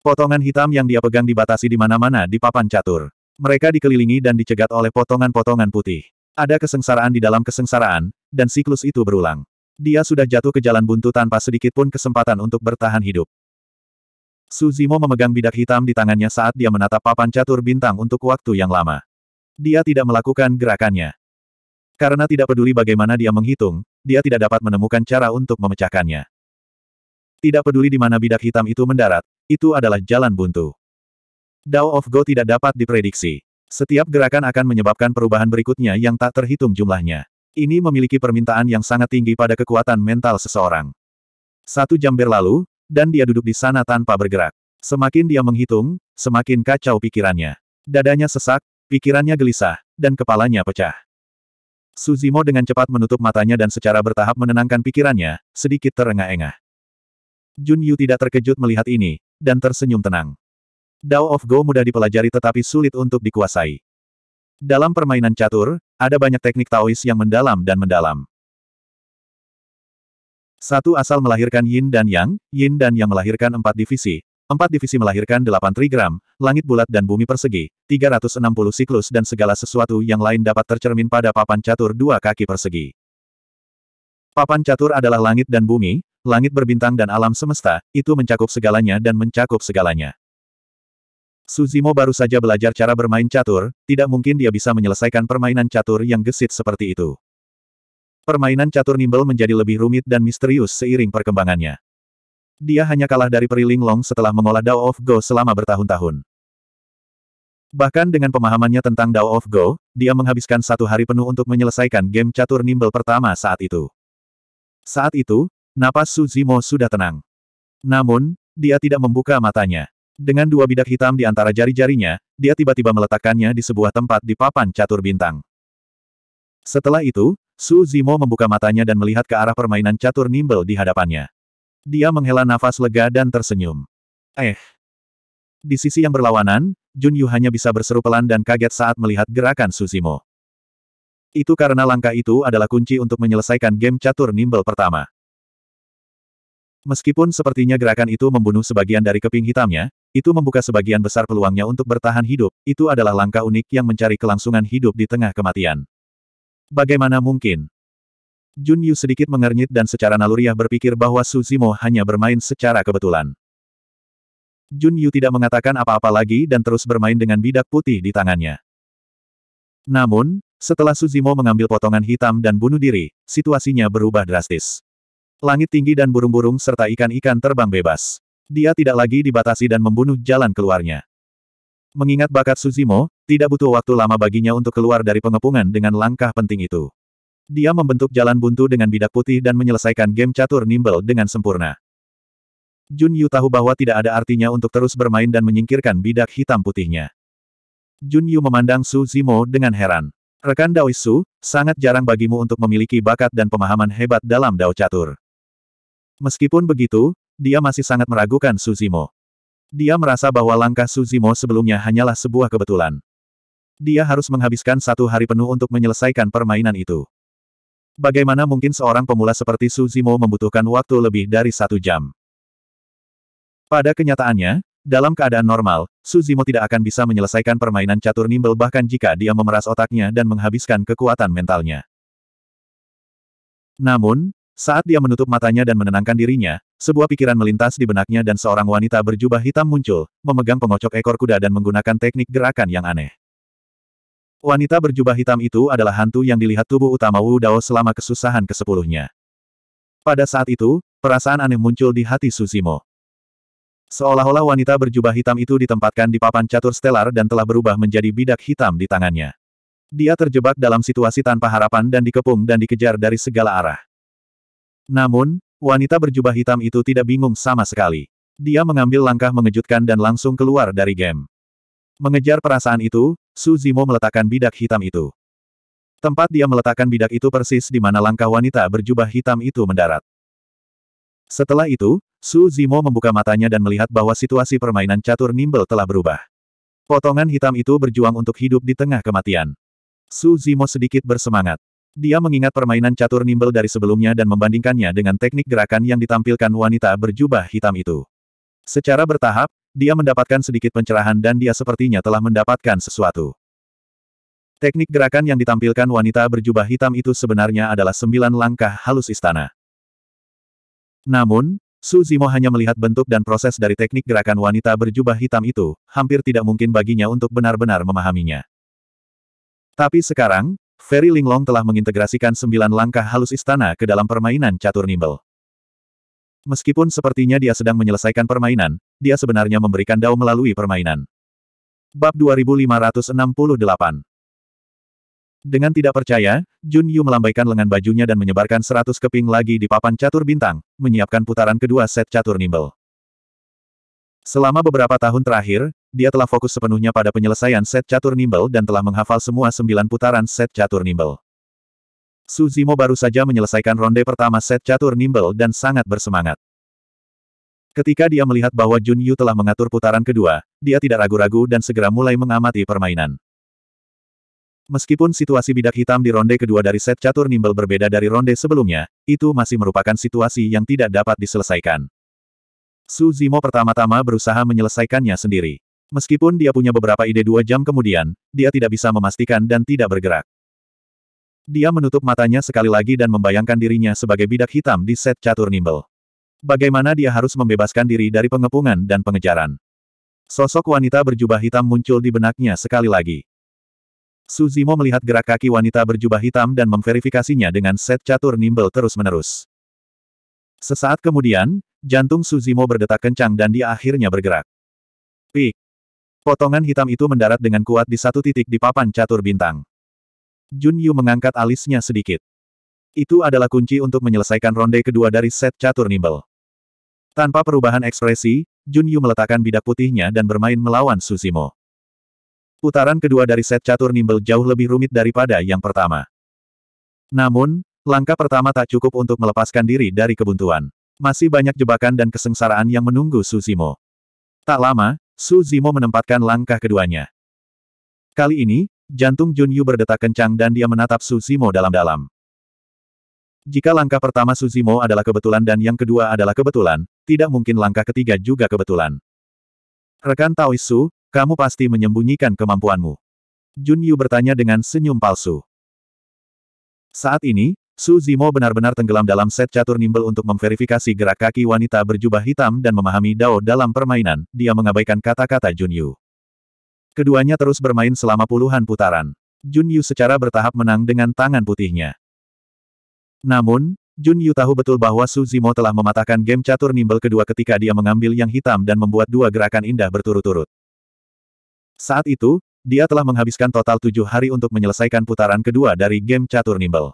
Potongan hitam yang dia pegang dibatasi di mana-mana di papan catur. Mereka dikelilingi dan dicegat oleh potongan-potongan putih. Ada kesengsaraan di dalam kesengsaraan, dan siklus itu berulang. Dia sudah jatuh ke jalan buntu tanpa sedikit pun kesempatan untuk bertahan hidup. Suzimo memegang bidak hitam di tangannya saat dia menatap papan catur bintang untuk waktu yang lama. Dia tidak melakukan gerakannya. Karena tidak peduli bagaimana dia menghitung, dia tidak dapat menemukan cara untuk memecahkannya. Tidak peduli di mana bidak hitam itu mendarat, itu adalah jalan buntu. Dao of Go tidak dapat diprediksi. Setiap gerakan akan menyebabkan perubahan berikutnya yang tak terhitung jumlahnya. Ini memiliki permintaan yang sangat tinggi pada kekuatan mental seseorang. Satu jam berlalu, dan dia duduk di sana tanpa bergerak. Semakin dia menghitung, semakin kacau pikirannya. Dadanya sesak, pikirannya gelisah, dan kepalanya pecah. Suzimo dengan cepat menutup matanya dan secara bertahap menenangkan pikirannya, sedikit terengah-engah. Jun Yu tidak terkejut melihat ini, dan tersenyum tenang. Dao of Go mudah dipelajari tetapi sulit untuk dikuasai. Dalam permainan catur, ada banyak teknik Taois yang mendalam dan mendalam. Satu asal melahirkan Yin dan Yang, Yin dan Yang melahirkan empat divisi. Empat divisi melahirkan delapan trigram, langit bulat dan bumi persegi, 360 siklus dan segala sesuatu yang lain dapat tercermin pada papan catur dua kaki persegi. Papan catur adalah langit dan bumi, langit berbintang dan alam semesta, itu mencakup segalanya dan mencakup segalanya. Suzimo baru saja belajar cara bermain catur, tidak mungkin dia bisa menyelesaikan permainan catur yang gesit seperti itu. Permainan catur nimble menjadi lebih rumit dan misterius seiring perkembangannya. Dia hanya kalah dari Periling Long setelah mengolah Dao of Go selama bertahun-tahun. Bahkan dengan pemahamannya tentang Dao of Go, dia menghabiskan satu hari penuh untuk menyelesaikan game catur nimble pertama saat itu. Saat itu, napas Suzimo sudah tenang. Namun, dia tidak membuka matanya. Dengan dua bidak hitam di antara jari-jarinya, dia tiba-tiba meletakkannya di sebuah tempat di papan catur bintang. Setelah itu, Su Zimo membuka matanya dan melihat ke arah permainan catur nimble di hadapannya. Dia menghela nafas lega dan tersenyum. Eh. Di sisi yang berlawanan, Jun Yu hanya bisa berseru pelan dan kaget saat melihat gerakan Su Zimo. Itu karena langkah itu adalah kunci untuk menyelesaikan game catur nimble pertama. Meskipun sepertinya gerakan itu membunuh sebagian dari keping hitamnya, itu membuka sebagian besar peluangnya untuk bertahan hidup, itu adalah langkah unik yang mencari kelangsungan hidup di tengah kematian. Bagaimana mungkin? Jun Yu sedikit mengernyit dan secara naluriah berpikir bahwa Su Zimo hanya bermain secara kebetulan. Jun Yu tidak mengatakan apa-apa lagi dan terus bermain dengan bidak putih di tangannya. Namun, setelah Suzimo mengambil potongan hitam dan bunuh diri, situasinya berubah drastis. Langit tinggi dan burung-burung serta ikan-ikan terbang bebas. Dia tidak lagi dibatasi dan membunuh jalan keluarnya. Mengingat bakat Suzimo, tidak butuh waktu lama baginya untuk keluar dari pengepungan dengan langkah penting itu. Dia membentuk jalan buntu dengan bidak putih dan menyelesaikan game catur nimble dengan sempurna. Jun Yu tahu bahwa tidak ada artinya untuk terus bermain dan menyingkirkan bidak hitam putihnya. Jun Yu memandang Su Zimo dengan heran. Rekan Su, sangat jarang bagimu untuk memiliki bakat dan pemahaman hebat dalam Dao Catur. Meskipun begitu, dia masih sangat meragukan Suzimo. Dia merasa bahwa langkah Suzimo sebelumnya hanyalah sebuah kebetulan. Dia harus menghabiskan satu hari penuh untuk menyelesaikan permainan itu. Bagaimana mungkin seorang pemula seperti Suzimo membutuhkan waktu lebih dari satu jam? Pada kenyataannya, dalam keadaan normal, Suzimo tidak akan bisa menyelesaikan permainan catur nimble bahkan jika dia memeras otaknya dan menghabiskan kekuatan mentalnya. Namun, saat dia menutup matanya dan menenangkan dirinya, sebuah pikiran melintas di benaknya dan seorang wanita berjubah hitam muncul, memegang pengocok ekor kuda dan menggunakan teknik gerakan yang aneh. Wanita berjubah hitam itu adalah hantu yang dilihat tubuh utama Wu Dao selama kesusahan kesepuluhnya. Pada saat itu, perasaan aneh muncul di hati Susimo. Seolah-olah wanita berjubah hitam itu ditempatkan di papan catur stelar dan telah berubah menjadi bidak hitam di tangannya. Dia terjebak dalam situasi tanpa harapan dan dikepung dan dikejar dari segala arah. Namun, wanita berjubah hitam itu tidak bingung sama sekali. Dia mengambil langkah mengejutkan dan langsung keluar dari game. Mengejar perasaan itu, Su Zimo meletakkan bidak hitam itu. Tempat dia meletakkan bidak itu persis di mana langkah wanita berjubah hitam itu mendarat. Setelah itu, Su Zimo membuka matanya dan melihat bahwa situasi permainan catur nimble telah berubah. Potongan hitam itu berjuang untuk hidup di tengah kematian. Su Zimo sedikit bersemangat. Dia mengingat permainan catur nimble dari sebelumnya dan membandingkannya dengan teknik gerakan yang ditampilkan wanita berjubah hitam itu. Secara bertahap, dia mendapatkan sedikit pencerahan dan dia sepertinya telah mendapatkan sesuatu. Teknik gerakan yang ditampilkan wanita berjubah hitam itu sebenarnya adalah sembilan langkah halus istana. Namun, Su Zimo hanya melihat bentuk dan proses dari teknik gerakan wanita berjubah hitam itu, hampir tidak mungkin baginya untuk benar-benar memahaminya. Tapi sekarang, Ferry Linglong telah mengintegrasikan sembilan langkah halus istana ke dalam permainan catur nimble. Meskipun sepertinya dia sedang menyelesaikan permainan, dia sebenarnya memberikan dao melalui permainan. Bab 2568 Dengan tidak percaya, Jun Yu melambaikan lengan bajunya dan menyebarkan seratus keping lagi di papan catur bintang, menyiapkan putaran kedua set catur nimble. Selama beberapa tahun terakhir, dia telah fokus sepenuhnya pada penyelesaian set catur nimble dan telah menghafal semua sembilan putaran set catur nimble. Su baru saja menyelesaikan ronde pertama set catur nimble dan sangat bersemangat. Ketika dia melihat bahwa Jun Yu telah mengatur putaran kedua, dia tidak ragu-ragu dan segera mulai mengamati permainan. Meskipun situasi bidak hitam di ronde kedua dari set catur nimble berbeda dari ronde sebelumnya, itu masih merupakan situasi yang tidak dapat diselesaikan. Su pertama-tama berusaha menyelesaikannya sendiri. Meskipun dia punya beberapa ide dua jam kemudian, dia tidak bisa memastikan dan tidak bergerak. Dia menutup matanya sekali lagi dan membayangkan dirinya sebagai bidak hitam di set catur nimble. Bagaimana dia harus membebaskan diri dari pengepungan dan pengejaran. Sosok wanita berjubah hitam muncul di benaknya sekali lagi. Suzimo melihat gerak kaki wanita berjubah hitam dan memverifikasinya dengan set catur nimble terus-menerus. Sesaat kemudian, jantung Suzimo berdetak kencang dan dia akhirnya bergerak. Pik. Potongan hitam itu mendarat dengan kuat di satu titik di papan catur bintang. Jun Yu mengangkat alisnya sedikit. Itu adalah kunci untuk menyelesaikan ronde kedua dari set catur nimble. Tanpa perubahan ekspresi, Jun Yu meletakkan bidak putihnya dan bermain melawan Susimo. Putaran kedua dari set catur nimble jauh lebih rumit daripada yang pertama. Namun, langkah pertama tak cukup untuk melepaskan diri dari kebuntuan. Masih banyak jebakan dan kesengsaraan yang menunggu Susimo. Tak lama, Su Zimo menempatkan langkah keduanya. Kali ini, jantung Jun Yu berdetak kencang dan dia menatap Su Zimo dalam-dalam. Jika langkah pertama Su Zimo adalah kebetulan dan yang kedua adalah kebetulan, tidak mungkin langkah ketiga juga kebetulan. Rekan Taois Su, kamu pasti menyembunyikan kemampuanmu. Jun Yu bertanya dengan senyum palsu. Saat ini, Su Zimo benar-benar tenggelam dalam set catur nimble untuk memverifikasi gerak kaki wanita berjubah hitam dan memahami Dao dalam permainan, dia mengabaikan kata-kata Jun Yu. Keduanya terus bermain selama puluhan putaran. Jun Yu secara bertahap menang dengan tangan putihnya. Namun, Jun Yu tahu betul bahwa Su Zimo telah mematahkan game catur nimble kedua ketika dia mengambil yang hitam dan membuat dua gerakan indah berturut-turut. Saat itu, dia telah menghabiskan total tujuh hari untuk menyelesaikan putaran kedua dari game catur nimble.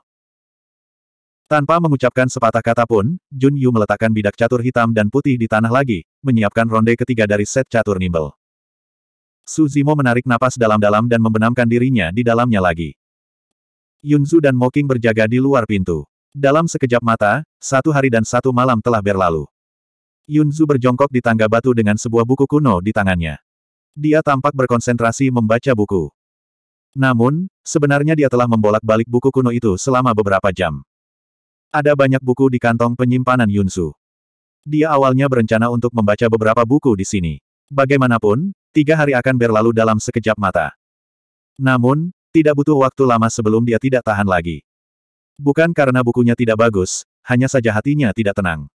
Tanpa mengucapkan sepatah kata pun, Jun Yu meletakkan bidak catur hitam dan putih di tanah lagi, menyiapkan ronde ketiga dari set catur nimbel. Su Zimo menarik napas dalam-dalam dan membenamkan dirinya di dalamnya lagi. Yunzu dan Moking berjaga di luar pintu. Dalam sekejap mata, satu hari dan satu malam telah berlalu. Yunzu berjongkok di tangga batu dengan sebuah buku kuno di tangannya. Dia tampak berkonsentrasi membaca buku. Namun, sebenarnya dia telah membolak-balik buku kuno itu selama beberapa jam. Ada banyak buku di kantong penyimpanan Yunsu. Dia awalnya berencana untuk membaca beberapa buku di sini. Bagaimanapun, tiga hari akan berlalu dalam sekejap mata. Namun, tidak butuh waktu lama sebelum dia tidak tahan lagi. Bukan karena bukunya tidak bagus, hanya saja hatinya tidak tenang.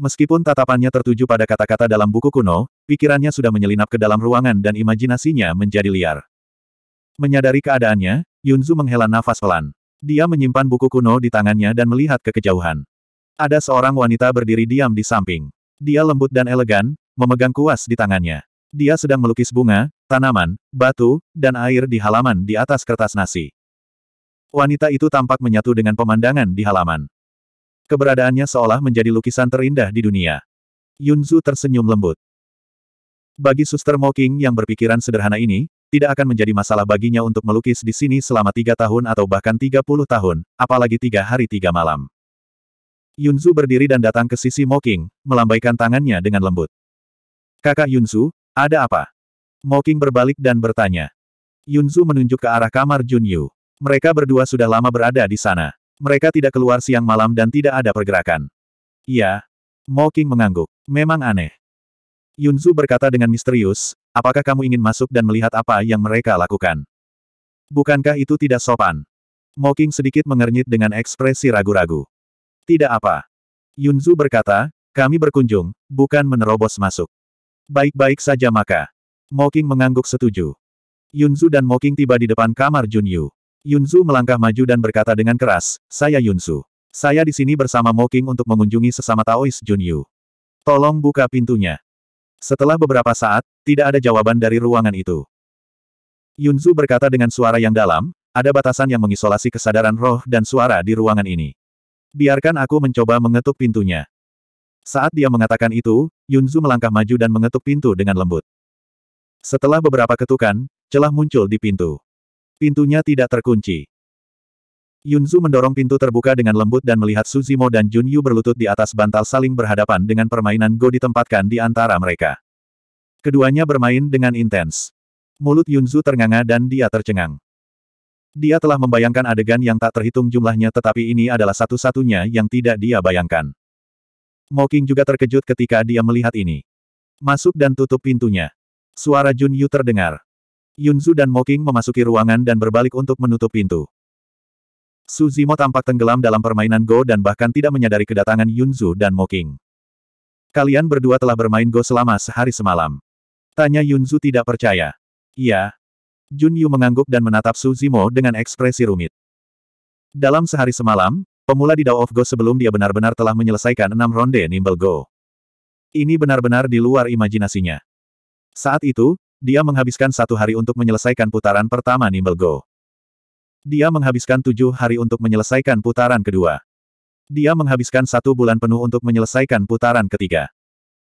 Meskipun tatapannya tertuju pada kata-kata dalam buku kuno, pikirannya sudah menyelinap ke dalam ruangan dan imajinasinya menjadi liar. Menyadari keadaannya, Yunzu menghela nafas pelan. Dia menyimpan buku kuno di tangannya dan melihat ke kejauhan. Ada seorang wanita berdiri diam di samping. Dia lembut dan elegan, memegang kuas di tangannya. Dia sedang melukis bunga, tanaman, batu, dan air di halaman di atas kertas nasi. Wanita itu tampak menyatu dengan pemandangan di halaman. Keberadaannya seolah menjadi lukisan terindah di dunia. Yunzu tersenyum lembut. Bagi suster Moking yang berpikiran sederhana ini, tidak akan menjadi masalah baginya untuk melukis di sini selama tiga tahun atau bahkan tiga puluh tahun, apalagi tiga hari tiga malam. Yunzu berdiri dan datang ke sisi Moking, melambaikan tangannya dengan lembut. Kakak Yunzu, ada apa? Moking berbalik dan bertanya. Yunzu menunjuk ke arah kamar Junyu. Mereka berdua sudah lama berada di sana. Mereka tidak keluar siang malam dan tidak ada pergerakan. Iya. Moking mengangguk. Memang aneh. Yunzu berkata dengan misterius, Apakah kamu ingin masuk dan melihat apa yang mereka lakukan? Bukankah itu tidak sopan? Moking sedikit mengernyit dengan ekspresi ragu-ragu. Tidak apa. Yunzu berkata, kami berkunjung, bukan menerobos masuk. Baik-baik saja maka. Moking mengangguk setuju. Yunzu dan Moking tiba di depan kamar Junyu. Yunzu melangkah maju dan berkata dengan keras, saya Yunzu. Saya di sini bersama Moking untuk mengunjungi sesama Taois Junyu. Tolong buka pintunya. Setelah beberapa saat, tidak ada jawaban dari ruangan itu. Yunzu berkata dengan suara yang dalam, ada batasan yang mengisolasi kesadaran roh dan suara di ruangan ini. Biarkan aku mencoba mengetuk pintunya. Saat dia mengatakan itu, Yunzu melangkah maju dan mengetuk pintu dengan lembut. Setelah beberapa ketukan, celah muncul di pintu. Pintunya tidak terkunci. Yunzu mendorong pintu terbuka dengan lembut dan melihat Suzimo dan Junyu berlutut di atas bantal saling berhadapan dengan permainan Go ditempatkan di antara mereka. Keduanya bermain dengan intens. Mulut Yunzu ternganga dan dia tercengang. Dia telah membayangkan adegan yang tak terhitung jumlahnya tetapi ini adalah satu-satunya yang tidak dia bayangkan. Moking juga terkejut ketika dia melihat ini. Masuk dan tutup pintunya. Suara Junyu terdengar. Yunzu dan Moking memasuki ruangan dan berbalik untuk menutup pintu. Su Zimo tampak tenggelam dalam permainan Go dan bahkan tidak menyadari kedatangan Yunzu dan Moking. Kalian berdua telah bermain Go selama sehari semalam. Tanya Yunzu tidak percaya. Iya. Jun Yu mengangguk dan menatap Su Zimo dengan ekspresi rumit. Dalam sehari semalam, Pemula di Dao of Go sebelum dia benar-benar telah menyelesaikan enam ronde Nimble Go. Ini benar-benar di luar imajinasinya. Saat itu, dia menghabiskan satu hari untuk menyelesaikan putaran pertama Nimble Go. Dia menghabiskan tujuh hari untuk menyelesaikan putaran kedua. Dia menghabiskan satu bulan penuh untuk menyelesaikan putaran ketiga.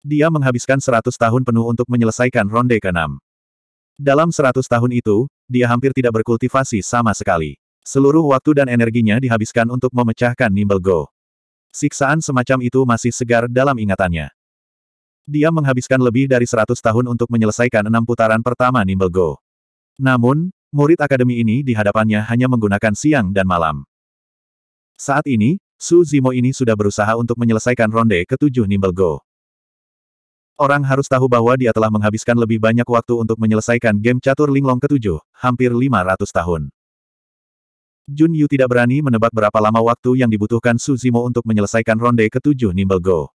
Dia menghabiskan seratus tahun penuh untuk menyelesaikan ronde keenam. Dalam seratus tahun itu, dia hampir tidak berkultivasi sama sekali. Seluruh waktu dan energinya dihabiskan untuk memecahkan Nimble Go. Siksaan semacam itu masih segar dalam ingatannya. Dia menghabiskan lebih dari seratus tahun untuk menyelesaikan enam putaran pertama Nimble Go. Namun, Murid akademi ini di hadapannya hanya menggunakan siang dan malam. Saat ini, Su Zimo ini sudah berusaha untuk menyelesaikan ronde ketujuh Nimble Go. Orang harus tahu bahwa dia telah menghabiskan lebih banyak waktu untuk menyelesaikan game catur linglong ketujuh, hampir 500 tahun. Jun Yu tidak berani menebak berapa lama waktu yang dibutuhkan Su Zimo untuk menyelesaikan ronde ketujuh Nimble Go.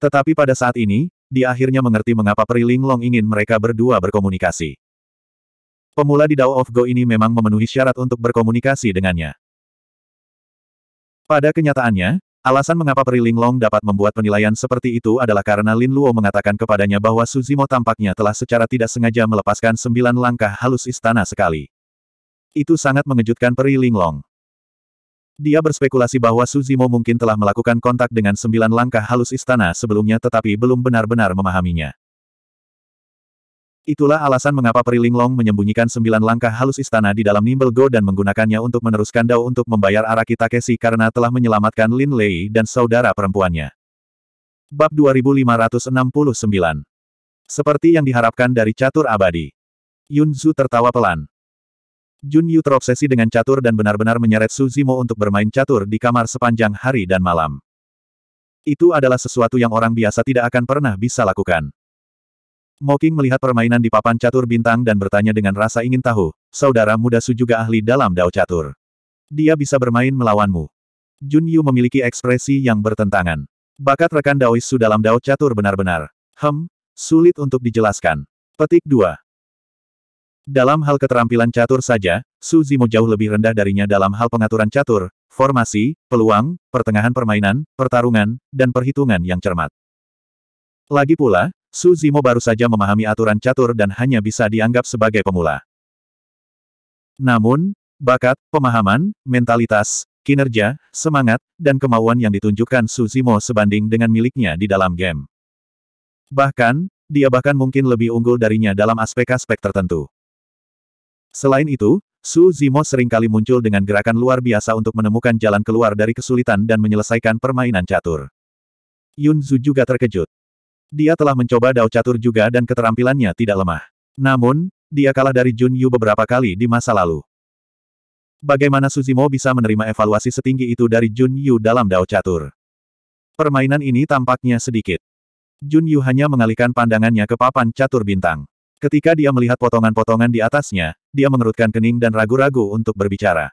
Tetapi pada saat ini, dia akhirnya mengerti mengapa Pri Linglong ingin mereka berdua berkomunikasi. Pemula di Dao of Go ini memang memenuhi syarat untuk berkomunikasi dengannya. Pada kenyataannya, alasan mengapa Peri Long dapat membuat penilaian seperti itu adalah karena Lin Luo mengatakan kepadanya bahwa Suzimo tampaknya telah secara tidak sengaja melepaskan sembilan langkah halus istana sekali. Itu sangat mengejutkan Peri Long. Dia berspekulasi bahwa Suzimo mungkin telah melakukan kontak dengan sembilan langkah halus istana sebelumnya tetapi belum benar-benar memahaminya. Itulah alasan mengapa Perilinglong menyembunyikan sembilan langkah halus istana di dalam Nimble Go dan menggunakannya untuk meneruskan Dao untuk membayar Araki Takeshi karena telah menyelamatkan Lin Lei dan saudara perempuannya. Bab 2569 Seperti yang diharapkan dari catur abadi. Yun Zhu tertawa pelan. Jun Yu terobsesi dengan catur dan benar-benar menyeret Su Zimo untuk bermain catur di kamar sepanjang hari dan malam. Itu adalah sesuatu yang orang biasa tidak akan pernah bisa lakukan. Moking melihat permainan di papan catur bintang dan bertanya dengan rasa ingin tahu, saudara muda Su juga ahli dalam dao catur. Dia bisa bermain melawanmu. Jun Yu memiliki ekspresi yang bertentangan. Bakat rekan Daois Su dalam dao catur benar-benar. Hem, sulit untuk dijelaskan. Petik 2. Dalam hal keterampilan catur saja, Su Zimo jauh lebih rendah darinya dalam hal pengaturan catur, formasi, peluang, pertengahan permainan, pertarungan, dan perhitungan yang cermat. Lagi pula, Su Zimo baru saja memahami aturan catur dan hanya bisa dianggap sebagai pemula. Namun, bakat, pemahaman, mentalitas, kinerja, semangat, dan kemauan yang ditunjukkan Su Zimo sebanding dengan miliknya di dalam game. Bahkan, dia bahkan mungkin lebih unggul darinya dalam aspek-aspek tertentu. Selain itu, Su Zimo seringkali muncul dengan gerakan luar biasa untuk menemukan jalan keluar dari kesulitan dan menyelesaikan permainan catur. Yun Zhu juga terkejut. Dia telah mencoba Dao Catur juga dan keterampilannya tidak lemah. Namun, dia kalah dari Jun Yu beberapa kali di masa lalu. Bagaimana Suzimo bisa menerima evaluasi setinggi itu dari Jun Yu dalam Dao Catur? Permainan ini tampaknya sedikit. Jun Yu hanya mengalihkan pandangannya ke papan catur bintang. Ketika dia melihat potongan-potongan di atasnya, dia mengerutkan kening dan ragu-ragu untuk berbicara.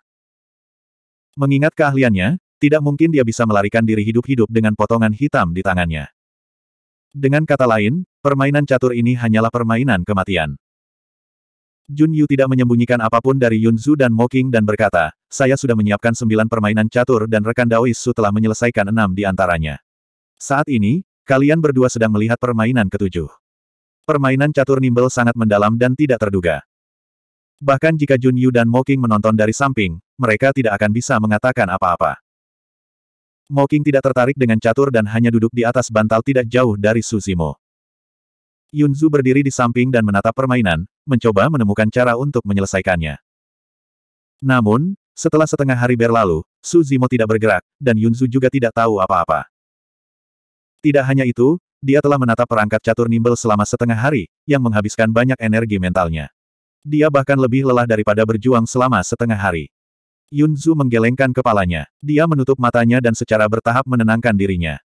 Mengingat keahliannya, tidak mungkin dia bisa melarikan diri hidup-hidup dengan potongan hitam di tangannya. Dengan kata lain, permainan catur ini hanyalah permainan kematian. Jun Yu tidak menyembunyikan apapun dari Yun Zhu dan Mo Moking dan berkata, saya sudah menyiapkan sembilan permainan catur dan rekan Su telah menyelesaikan enam di antaranya. Saat ini, kalian berdua sedang melihat permainan ketujuh. Permainan catur Nimble sangat mendalam dan tidak terduga. Bahkan jika Jun Yu dan Mo Moking menonton dari samping, mereka tidak akan bisa mengatakan apa-apa. Moking tidak tertarik dengan catur dan hanya duduk di atas bantal tidak jauh dari Suzimo. Yunzu berdiri di samping dan menatap permainan, mencoba menemukan cara untuk menyelesaikannya. Namun, setelah setengah hari berlalu, Suzimo tidak bergerak, dan Yunzu juga tidak tahu apa-apa. Tidak hanya itu, dia telah menatap perangkat catur nimble selama setengah hari, yang menghabiskan banyak energi mentalnya. Dia bahkan lebih lelah daripada berjuang selama setengah hari. Yunzu menggelengkan kepalanya. Dia menutup matanya dan secara bertahap menenangkan dirinya.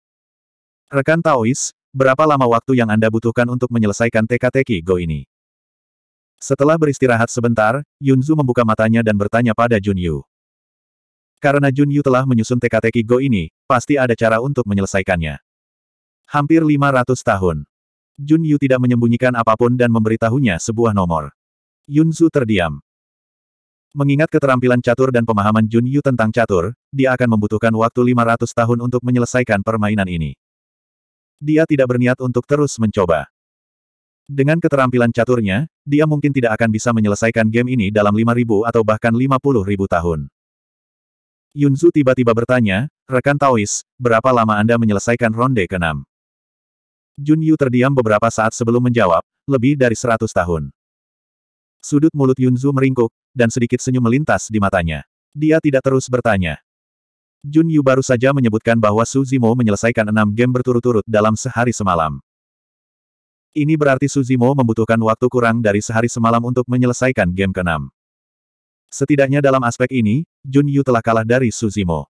Rekan Taois, berapa lama waktu yang Anda butuhkan untuk menyelesaikan teka-teki Go ini? Setelah beristirahat sebentar, Yunzu membuka matanya dan bertanya pada Junyu. Karena Junyu telah menyusun teka-teki Go ini, pasti ada cara untuk menyelesaikannya. Hampir 500 tahun. Junyu tidak menyembunyikan apapun dan memberitahunya sebuah nomor. Yunzu terdiam. Mengingat keterampilan catur dan pemahaman Jun Yu tentang catur, dia akan membutuhkan waktu 500 tahun untuk menyelesaikan permainan ini. Dia tidak berniat untuk terus mencoba. Dengan keterampilan caturnya, dia mungkin tidak akan bisa menyelesaikan game ini dalam 5.000 atau bahkan 50.000 tahun. Yunzu tiba-tiba bertanya, rekan Taois, berapa lama Anda menyelesaikan ronde ke-6? Jun Yu terdiam beberapa saat sebelum menjawab, lebih dari 100 tahun. Sudut mulut Yunzu meringkuk, dan sedikit senyum melintas di matanya. Dia tidak terus bertanya. Jun Yu baru saja menyebutkan bahwa Su Zimo menyelesaikan enam game berturut-turut dalam sehari semalam. Ini berarti Su Zimo membutuhkan waktu kurang dari sehari semalam untuk menyelesaikan game keenam. Setidaknya dalam aspek ini, Jun Yu telah kalah dari Su Zimo.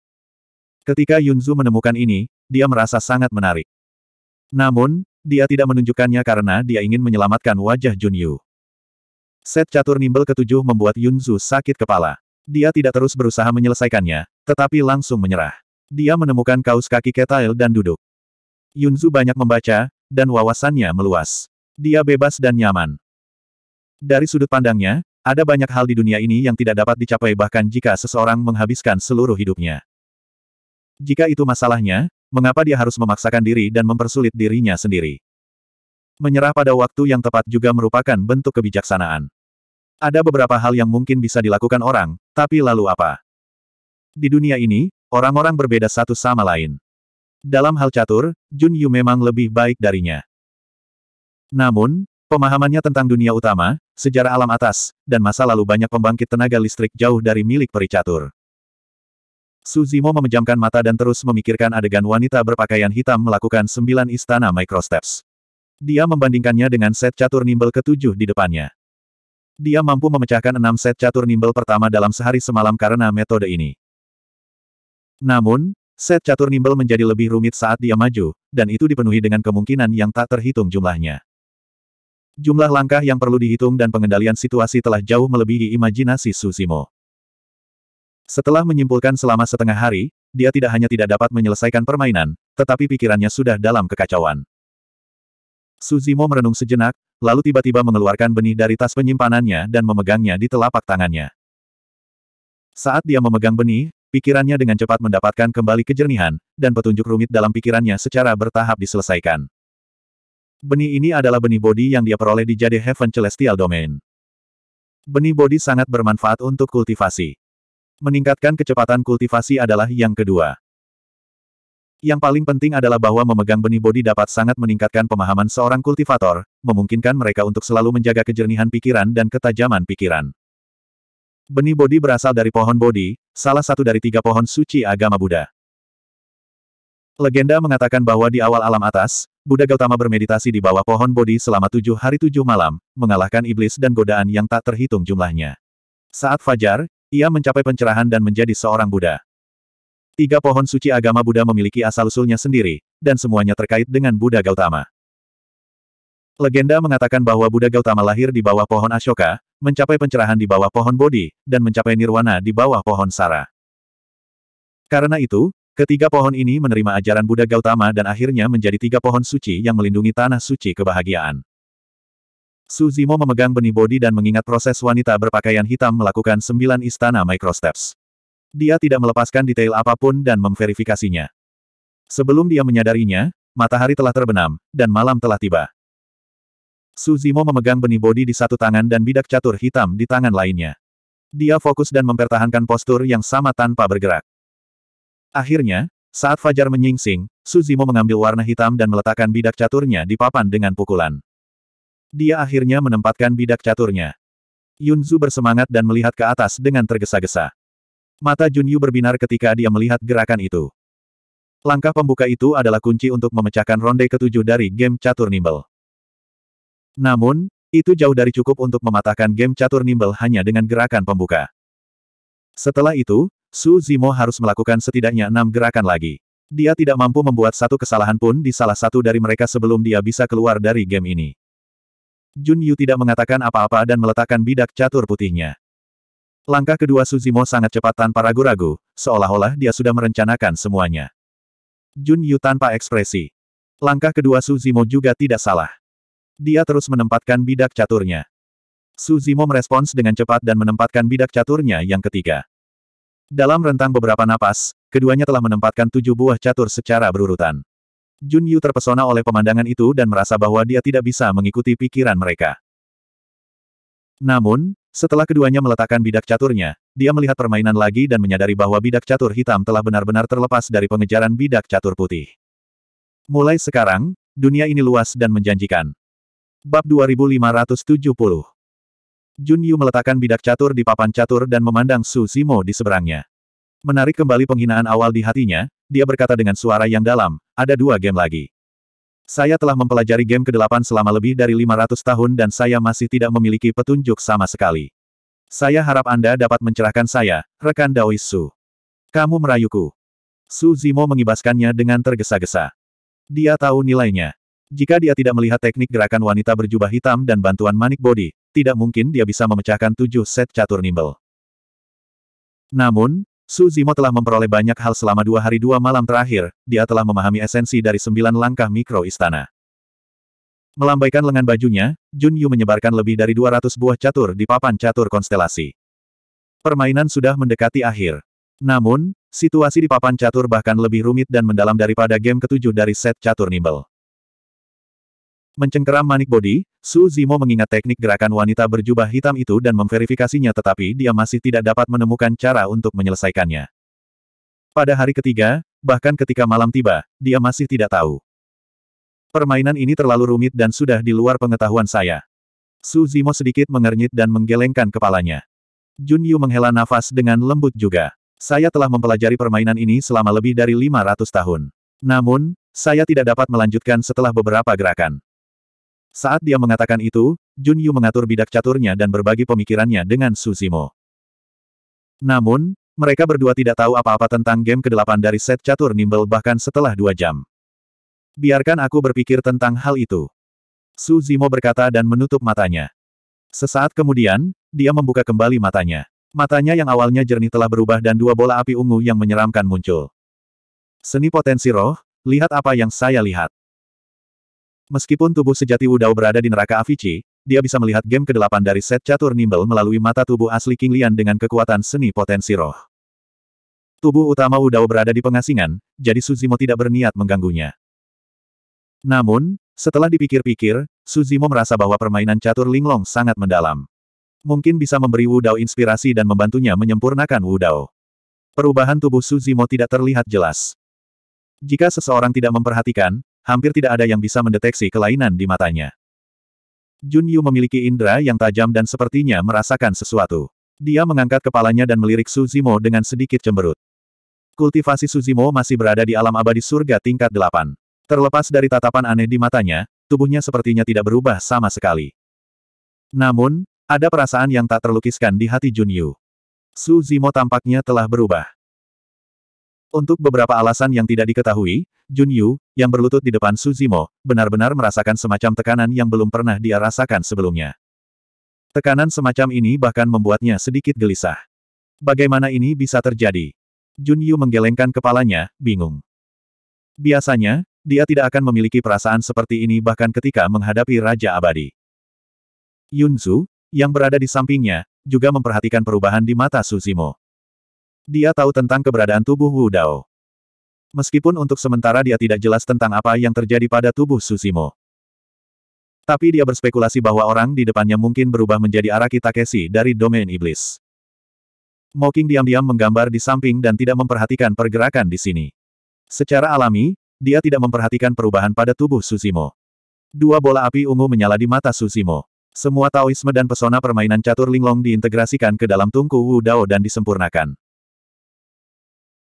Ketika Yun Zhu menemukan ini, dia merasa sangat menarik. Namun, dia tidak menunjukkannya karena dia ingin menyelamatkan wajah Jun Yu. Set catur nimble ketujuh membuat Yunzu sakit kepala. Dia tidak terus berusaha menyelesaikannya, tetapi langsung menyerah. Dia menemukan kaos kaki Ketail dan duduk. Yunzu banyak membaca, dan wawasannya meluas. Dia bebas dan nyaman. Dari sudut pandangnya, ada banyak hal di dunia ini yang tidak dapat dicapai bahkan jika seseorang menghabiskan seluruh hidupnya. Jika itu masalahnya, mengapa dia harus memaksakan diri dan mempersulit dirinya sendiri? Menyerah pada waktu yang tepat juga merupakan bentuk kebijaksanaan. Ada beberapa hal yang mungkin bisa dilakukan orang, tapi lalu apa? Di dunia ini, orang-orang berbeda satu sama lain. Dalam hal catur, Jun Yu memang lebih baik darinya. Namun, pemahamannya tentang dunia utama, sejarah alam atas, dan masa lalu banyak pembangkit tenaga listrik jauh dari milik peri catur. Suzimo memejamkan mata dan terus memikirkan adegan wanita berpakaian hitam melakukan sembilan istana microsteps. Dia membandingkannya dengan set catur nimble ketujuh di depannya. Dia mampu memecahkan enam set catur nimble pertama dalam sehari semalam karena metode ini. Namun, set catur nimble menjadi lebih rumit saat dia maju, dan itu dipenuhi dengan kemungkinan yang tak terhitung jumlahnya. Jumlah langkah yang perlu dihitung dan pengendalian situasi telah jauh melebihi imajinasi Susimo. Setelah menyimpulkan selama setengah hari, dia tidak hanya tidak dapat menyelesaikan permainan, tetapi pikirannya sudah dalam kekacauan. Suzimo merenung sejenak, lalu tiba-tiba mengeluarkan benih dari tas penyimpanannya dan memegangnya di telapak tangannya. Saat dia memegang benih, pikirannya dengan cepat mendapatkan kembali kejernihan, dan petunjuk rumit dalam pikirannya secara bertahap diselesaikan. Benih ini adalah benih bodi yang dia peroleh di Jade Heaven Celestial Domain. Benih bodi sangat bermanfaat untuk kultivasi. Meningkatkan kecepatan kultivasi adalah yang kedua. Yang paling penting adalah bahwa memegang benih bodi dapat sangat meningkatkan pemahaman seorang kultivator, memungkinkan mereka untuk selalu menjaga kejernihan pikiran dan ketajaman pikiran. Benih bodi berasal dari pohon bodi, salah satu dari tiga pohon suci agama Buddha. Legenda mengatakan bahwa di awal alam atas, Buddha Gautama bermeditasi di bawah pohon bodi selama tujuh hari tujuh malam, mengalahkan iblis dan godaan yang tak terhitung jumlahnya. Saat fajar, ia mencapai pencerahan dan menjadi seorang Buddha. Tiga pohon suci agama Buddha memiliki asal-usulnya sendiri, dan semuanya terkait dengan Buddha Gautama. Legenda mengatakan bahwa Buddha Gautama lahir di bawah pohon Ashoka, mencapai pencerahan di bawah pohon Bodhi, dan mencapai nirwana di bawah pohon Sara. Karena itu, ketiga pohon ini menerima ajaran Buddha Gautama dan akhirnya menjadi tiga pohon suci yang melindungi tanah suci kebahagiaan. Suzimo memegang benih Bodhi dan mengingat proses wanita berpakaian hitam melakukan sembilan istana microsteps. Dia tidak melepaskan detail apapun dan memverifikasinya. Sebelum dia menyadarinya, matahari telah terbenam, dan malam telah tiba. Suzimo memegang benih bodi di satu tangan dan bidak catur hitam di tangan lainnya. Dia fokus dan mempertahankan postur yang sama tanpa bergerak. Akhirnya, saat Fajar menyingsing, Suzimo mengambil warna hitam dan meletakkan bidak caturnya di papan dengan pukulan. Dia akhirnya menempatkan bidak caturnya. Yunzu bersemangat dan melihat ke atas dengan tergesa-gesa. Mata Junyu berbinar ketika dia melihat gerakan itu. Langkah pembuka itu adalah kunci untuk memecahkan ronde ketujuh dari game catur nimble. Namun, itu jauh dari cukup untuk mematahkan game catur nimble hanya dengan gerakan pembuka. Setelah itu, Su Zimo harus melakukan setidaknya enam gerakan lagi. Dia tidak mampu membuat satu kesalahan pun di salah satu dari mereka sebelum dia bisa keluar dari game ini. Jun Yu tidak mengatakan apa-apa dan meletakkan bidak catur putihnya. Langkah kedua Suzimo sangat cepat tanpa ragu-ragu, seolah-olah dia sudah merencanakan semuanya. Jun Yu tanpa ekspresi. Langkah kedua Suzimo juga tidak salah. Dia terus menempatkan bidak caturnya. Suzimo merespons dengan cepat dan menempatkan bidak caturnya yang ketiga. Dalam rentang beberapa napas, keduanya telah menempatkan tujuh buah catur secara berurutan. Jun Yu terpesona oleh pemandangan itu dan merasa bahwa dia tidak bisa mengikuti pikiran mereka. Namun, setelah keduanya meletakkan bidak caturnya, dia melihat permainan lagi dan menyadari bahwa bidak catur hitam telah benar-benar terlepas dari pengejaran bidak catur putih. Mulai sekarang, dunia ini luas dan menjanjikan. Bab 2570 Jun Yu meletakkan bidak catur di papan catur dan memandang Su Simo di seberangnya. Menarik kembali penghinaan awal di hatinya, dia berkata dengan suara yang dalam, ada dua game lagi. Saya telah mempelajari game ke-8 selama lebih dari 500 tahun dan saya masih tidak memiliki petunjuk sama sekali. Saya harap Anda dapat mencerahkan saya, rekan Daois Su. Kamu merayuku. Su Zimo mengibaskannya dengan tergesa-gesa. Dia tahu nilainya. Jika dia tidak melihat teknik gerakan wanita berjubah hitam dan bantuan manik body, tidak mungkin dia bisa memecahkan tujuh set catur nimble. Namun, Su Zimo telah memperoleh banyak hal selama dua hari dua malam terakhir, dia telah memahami esensi dari sembilan langkah mikro istana. Melambaikan lengan bajunya, Jun Yu menyebarkan lebih dari 200 buah catur di papan catur konstelasi. Permainan sudah mendekati akhir. Namun, situasi di papan catur bahkan lebih rumit dan mendalam daripada game ketujuh dari set catur Nimble. Mencengkeram manik body, Su Zimo mengingat teknik gerakan wanita berjubah hitam itu dan memverifikasinya tetapi dia masih tidak dapat menemukan cara untuk menyelesaikannya. Pada hari ketiga, bahkan ketika malam tiba, dia masih tidak tahu. Permainan ini terlalu rumit dan sudah di luar pengetahuan saya. Su Zimo sedikit mengernyit dan menggelengkan kepalanya. Jun Yu menghela nafas dengan lembut juga. Saya telah mempelajari permainan ini selama lebih dari 500 tahun. Namun, saya tidak dapat melanjutkan setelah beberapa gerakan. Saat dia mengatakan itu, Jun Yu mengatur bidak caturnya dan berbagi pemikirannya dengan Suzimo. Namun, mereka berdua tidak tahu apa-apa tentang game ke-8 dari set catur Nimble bahkan setelah dua jam. Biarkan aku berpikir tentang hal itu. Su Zimo berkata dan menutup matanya. Sesaat kemudian, dia membuka kembali matanya. Matanya yang awalnya jernih telah berubah dan dua bola api ungu yang menyeramkan muncul. Seni potensi roh, lihat apa yang saya lihat. Meskipun tubuh sejati Wudao berada di neraka Avicii, dia bisa melihat game ke-8 dari set catur Nimble melalui mata tubuh asli King Lian dengan kekuatan seni potensi roh. Tubuh utama Wudao berada di pengasingan, jadi Suzimo tidak berniat mengganggunya. Namun, setelah dipikir-pikir, Suzimo merasa bahwa permainan catur Linglong sangat mendalam. Mungkin bisa memberi Wudao inspirasi dan membantunya menyempurnakan Wudao. Perubahan tubuh Suzimo tidak terlihat jelas. Jika seseorang tidak memperhatikan, hampir tidak ada yang bisa mendeteksi kelainan di matanya. Jun Yu memiliki indera yang tajam dan sepertinya merasakan sesuatu. Dia mengangkat kepalanya dan melirik Suzimo dengan sedikit cemberut. Kultivasi Suzimo masih berada di alam abadi surga tingkat delapan. Terlepas dari tatapan aneh di matanya, tubuhnya sepertinya tidak berubah sama sekali. Namun, ada perasaan yang tak terlukiskan di hati Jun Yu. Su Zimo tampaknya telah berubah. Untuk beberapa alasan yang tidak diketahui, Jun Yu, yang berlutut di depan Suzimo, benar-benar merasakan semacam tekanan yang belum pernah dia rasakan sebelumnya. Tekanan semacam ini bahkan membuatnya sedikit gelisah. Bagaimana ini bisa terjadi? Jun Yu menggelengkan kepalanya, bingung. Biasanya, dia tidak akan memiliki perasaan seperti ini bahkan ketika menghadapi Raja Abadi. Yunzu, yang berada di sampingnya, juga memperhatikan perubahan di mata Suzimo. Dia tahu tentang keberadaan tubuh Wu Dao. Meskipun untuk sementara dia tidak jelas tentang apa yang terjadi pada tubuh Susimo. Tapi dia berspekulasi bahwa orang di depannya mungkin berubah menjadi Araki Takeshi dari domain iblis. Mocking diam-diam menggambar di samping dan tidak memperhatikan pergerakan di sini. Secara alami, dia tidak memperhatikan perubahan pada tubuh Susimo. Dua bola api ungu menyala di mata Susimo. Semua taoisme dan pesona permainan catur linglong diintegrasikan ke dalam tungku Wu Dao dan disempurnakan.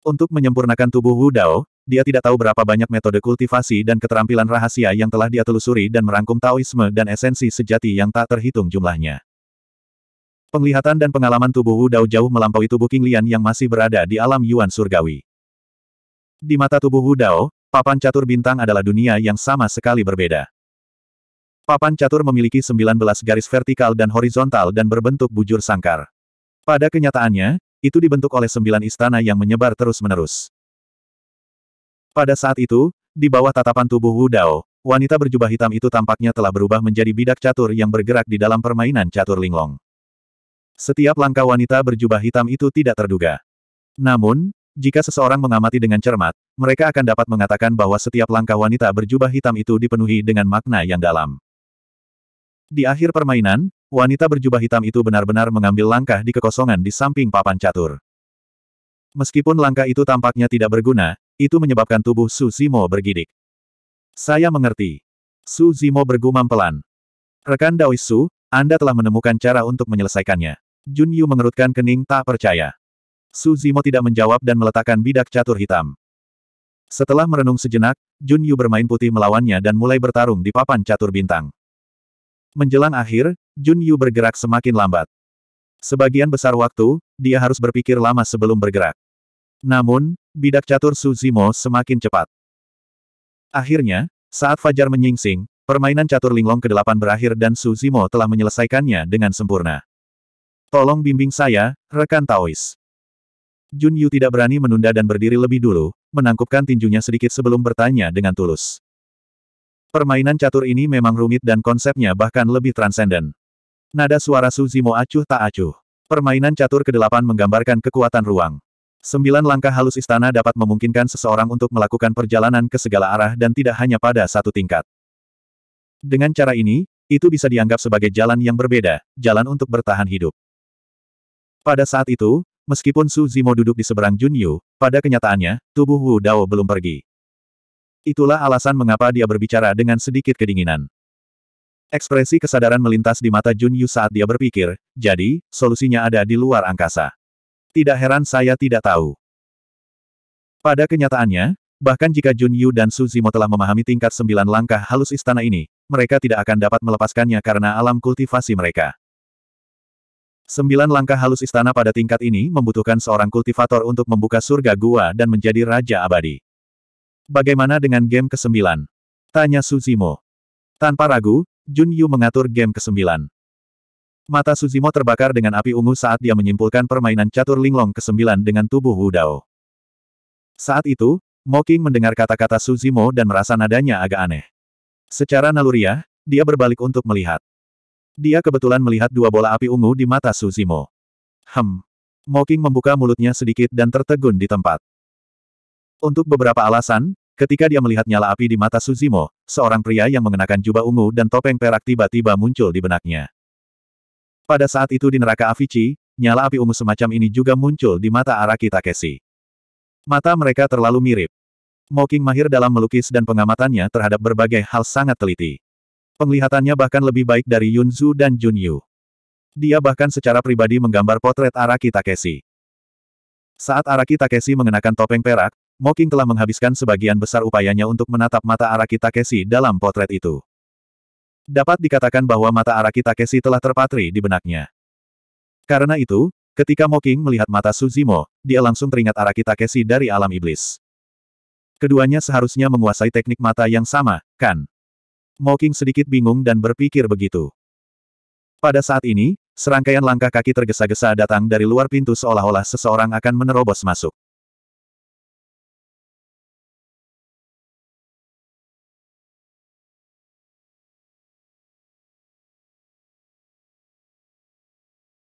Untuk menyempurnakan tubuh Wu Dao, dia tidak tahu berapa banyak metode kultivasi dan keterampilan rahasia yang telah dia telusuri dan merangkum Taoisme dan esensi sejati yang tak terhitung jumlahnya. Penglihatan dan pengalaman tubuh Wu Dao jauh melampaui tubuh King Lian yang masih berada di alam Yuan Surgawi. Di mata tubuh Wu Dao, papan catur bintang adalah dunia yang sama sekali berbeda. Papan catur memiliki 19 garis vertikal dan horizontal dan berbentuk bujur sangkar. Pada kenyataannya, itu dibentuk oleh sembilan istana yang menyebar terus-menerus. Pada saat itu, di bawah tatapan tubuh Wu Dao, wanita berjubah hitam itu tampaknya telah berubah menjadi bidak catur yang bergerak di dalam permainan catur linglong. Setiap langkah wanita berjubah hitam itu tidak terduga. Namun, jika seseorang mengamati dengan cermat, mereka akan dapat mengatakan bahwa setiap langkah wanita berjubah hitam itu dipenuhi dengan makna yang dalam. Di akhir permainan, wanita berjubah hitam itu benar-benar mengambil langkah di kekosongan di samping papan catur. Meskipun langkah itu tampaknya tidak berguna, itu menyebabkan tubuh Su Zimo bergidik. Saya mengerti. Su Zimo bergumam pelan. Rekan Daois Su, Anda telah menemukan cara untuk menyelesaikannya. Jun Yu mengerutkan kening tak percaya. Su Zimo tidak menjawab dan meletakkan bidak catur hitam. Setelah merenung sejenak, Jun Yu bermain putih melawannya dan mulai bertarung di papan catur bintang. Menjelang akhir, Jun Yu bergerak semakin lambat. Sebagian besar waktu, dia harus berpikir lama sebelum bergerak. Namun, bidak catur Su Zimo semakin cepat. Akhirnya, saat Fajar menyingsing, permainan catur linglong ke-8 berakhir dan Su Zimo telah menyelesaikannya dengan sempurna. Tolong bimbing saya, rekan Taois. Jun Yu tidak berani menunda dan berdiri lebih dulu, menangkupkan tinjunya sedikit sebelum bertanya dengan tulus. Permainan catur ini memang rumit dan konsepnya bahkan lebih transenden. Nada suara Suzimo acuh tak acuh. Permainan catur ke-8 menggambarkan kekuatan ruang. Sembilan langkah halus istana dapat memungkinkan seseorang untuk melakukan perjalanan ke segala arah dan tidak hanya pada satu tingkat. Dengan cara ini, itu bisa dianggap sebagai jalan yang berbeda, jalan untuk bertahan hidup. Pada saat itu, meskipun Su Zimo duduk di seberang Junyu, pada kenyataannya, tubuh Wu Dao belum pergi. Itulah alasan mengapa dia berbicara dengan sedikit kedinginan. Ekspresi kesadaran melintas di mata Jun Yu saat dia berpikir, jadi, solusinya ada di luar angkasa. Tidak heran saya tidak tahu. Pada kenyataannya, bahkan jika Jun Yu dan Su Zimo telah memahami tingkat sembilan langkah halus istana ini, mereka tidak akan dapat melepaskannya karena alam kultivasi mereka. Sembilan langkah halus istana pada tingkat ini membutuhkan seorang kultivator untuk membuka surga gua dan menjadi raja abadi. Bagaimana dengan game ke-9? Tanya Suzimo. Tanpa ragu, Jun Yu mengatur game ke-9. Mata Suzimo terbakar dengan api ungu saat dia menyimpulkan permainan catur linglong ke-9 dengan tubuh Wu Dao. Saat itu, Moking mendengar kata-kata Suzimo dan merasa nadanya agak aneh. Secara naluriah, dia berbalik untuk melihat. Dia kebetulan melihat dua bola api ungu di mata Suzimo. Hem. Moking membuka mulutnya sedikit dan tertegun di tempat. Untuk beberapa alasan, Ketika dia melihat nyala api di mata Suzimo, seorang pria yang mengenakan jubah ungu dan topeng perak tiba-tiba muncul di benaknya. Pada saat itu di neraka Avici, nyala api ungu semacam ini juga muncul di mata Araki Takeshi. Mata mereka terlalu mirip. Moking mahir dalam melukis dan pengamatannya terhadap berbagai hal sangat teliti. Penglihatannya bahkan lebih baik dari Yunzu dan Junyu. Dia bahkan secara pribadi menggambar potret Araki Takeshi. Saat Araki Takeshi mengenakan topeng perak, Moking telah menghabiskan sebagian besar upayanya untuk menatap mata Araki Takeshi dalam potret itu. Dapat dikatakan bahwa mata Araki Takeshi telah terpatri di benaknya. Karena itu, ketika Moking melihat mata Suzimo, dia langsung teringat Araki Takeshi dari alam iblis. Keduanya seharusnya menguasai teknik mata yang sama, kan? Moking sedikit bingung dan berpikir begitu. Pada saat ini, serangkaian langkah kaki tergesa-gesa datang dari luar pintu seolah-olah seseorang akan menerobos masuk.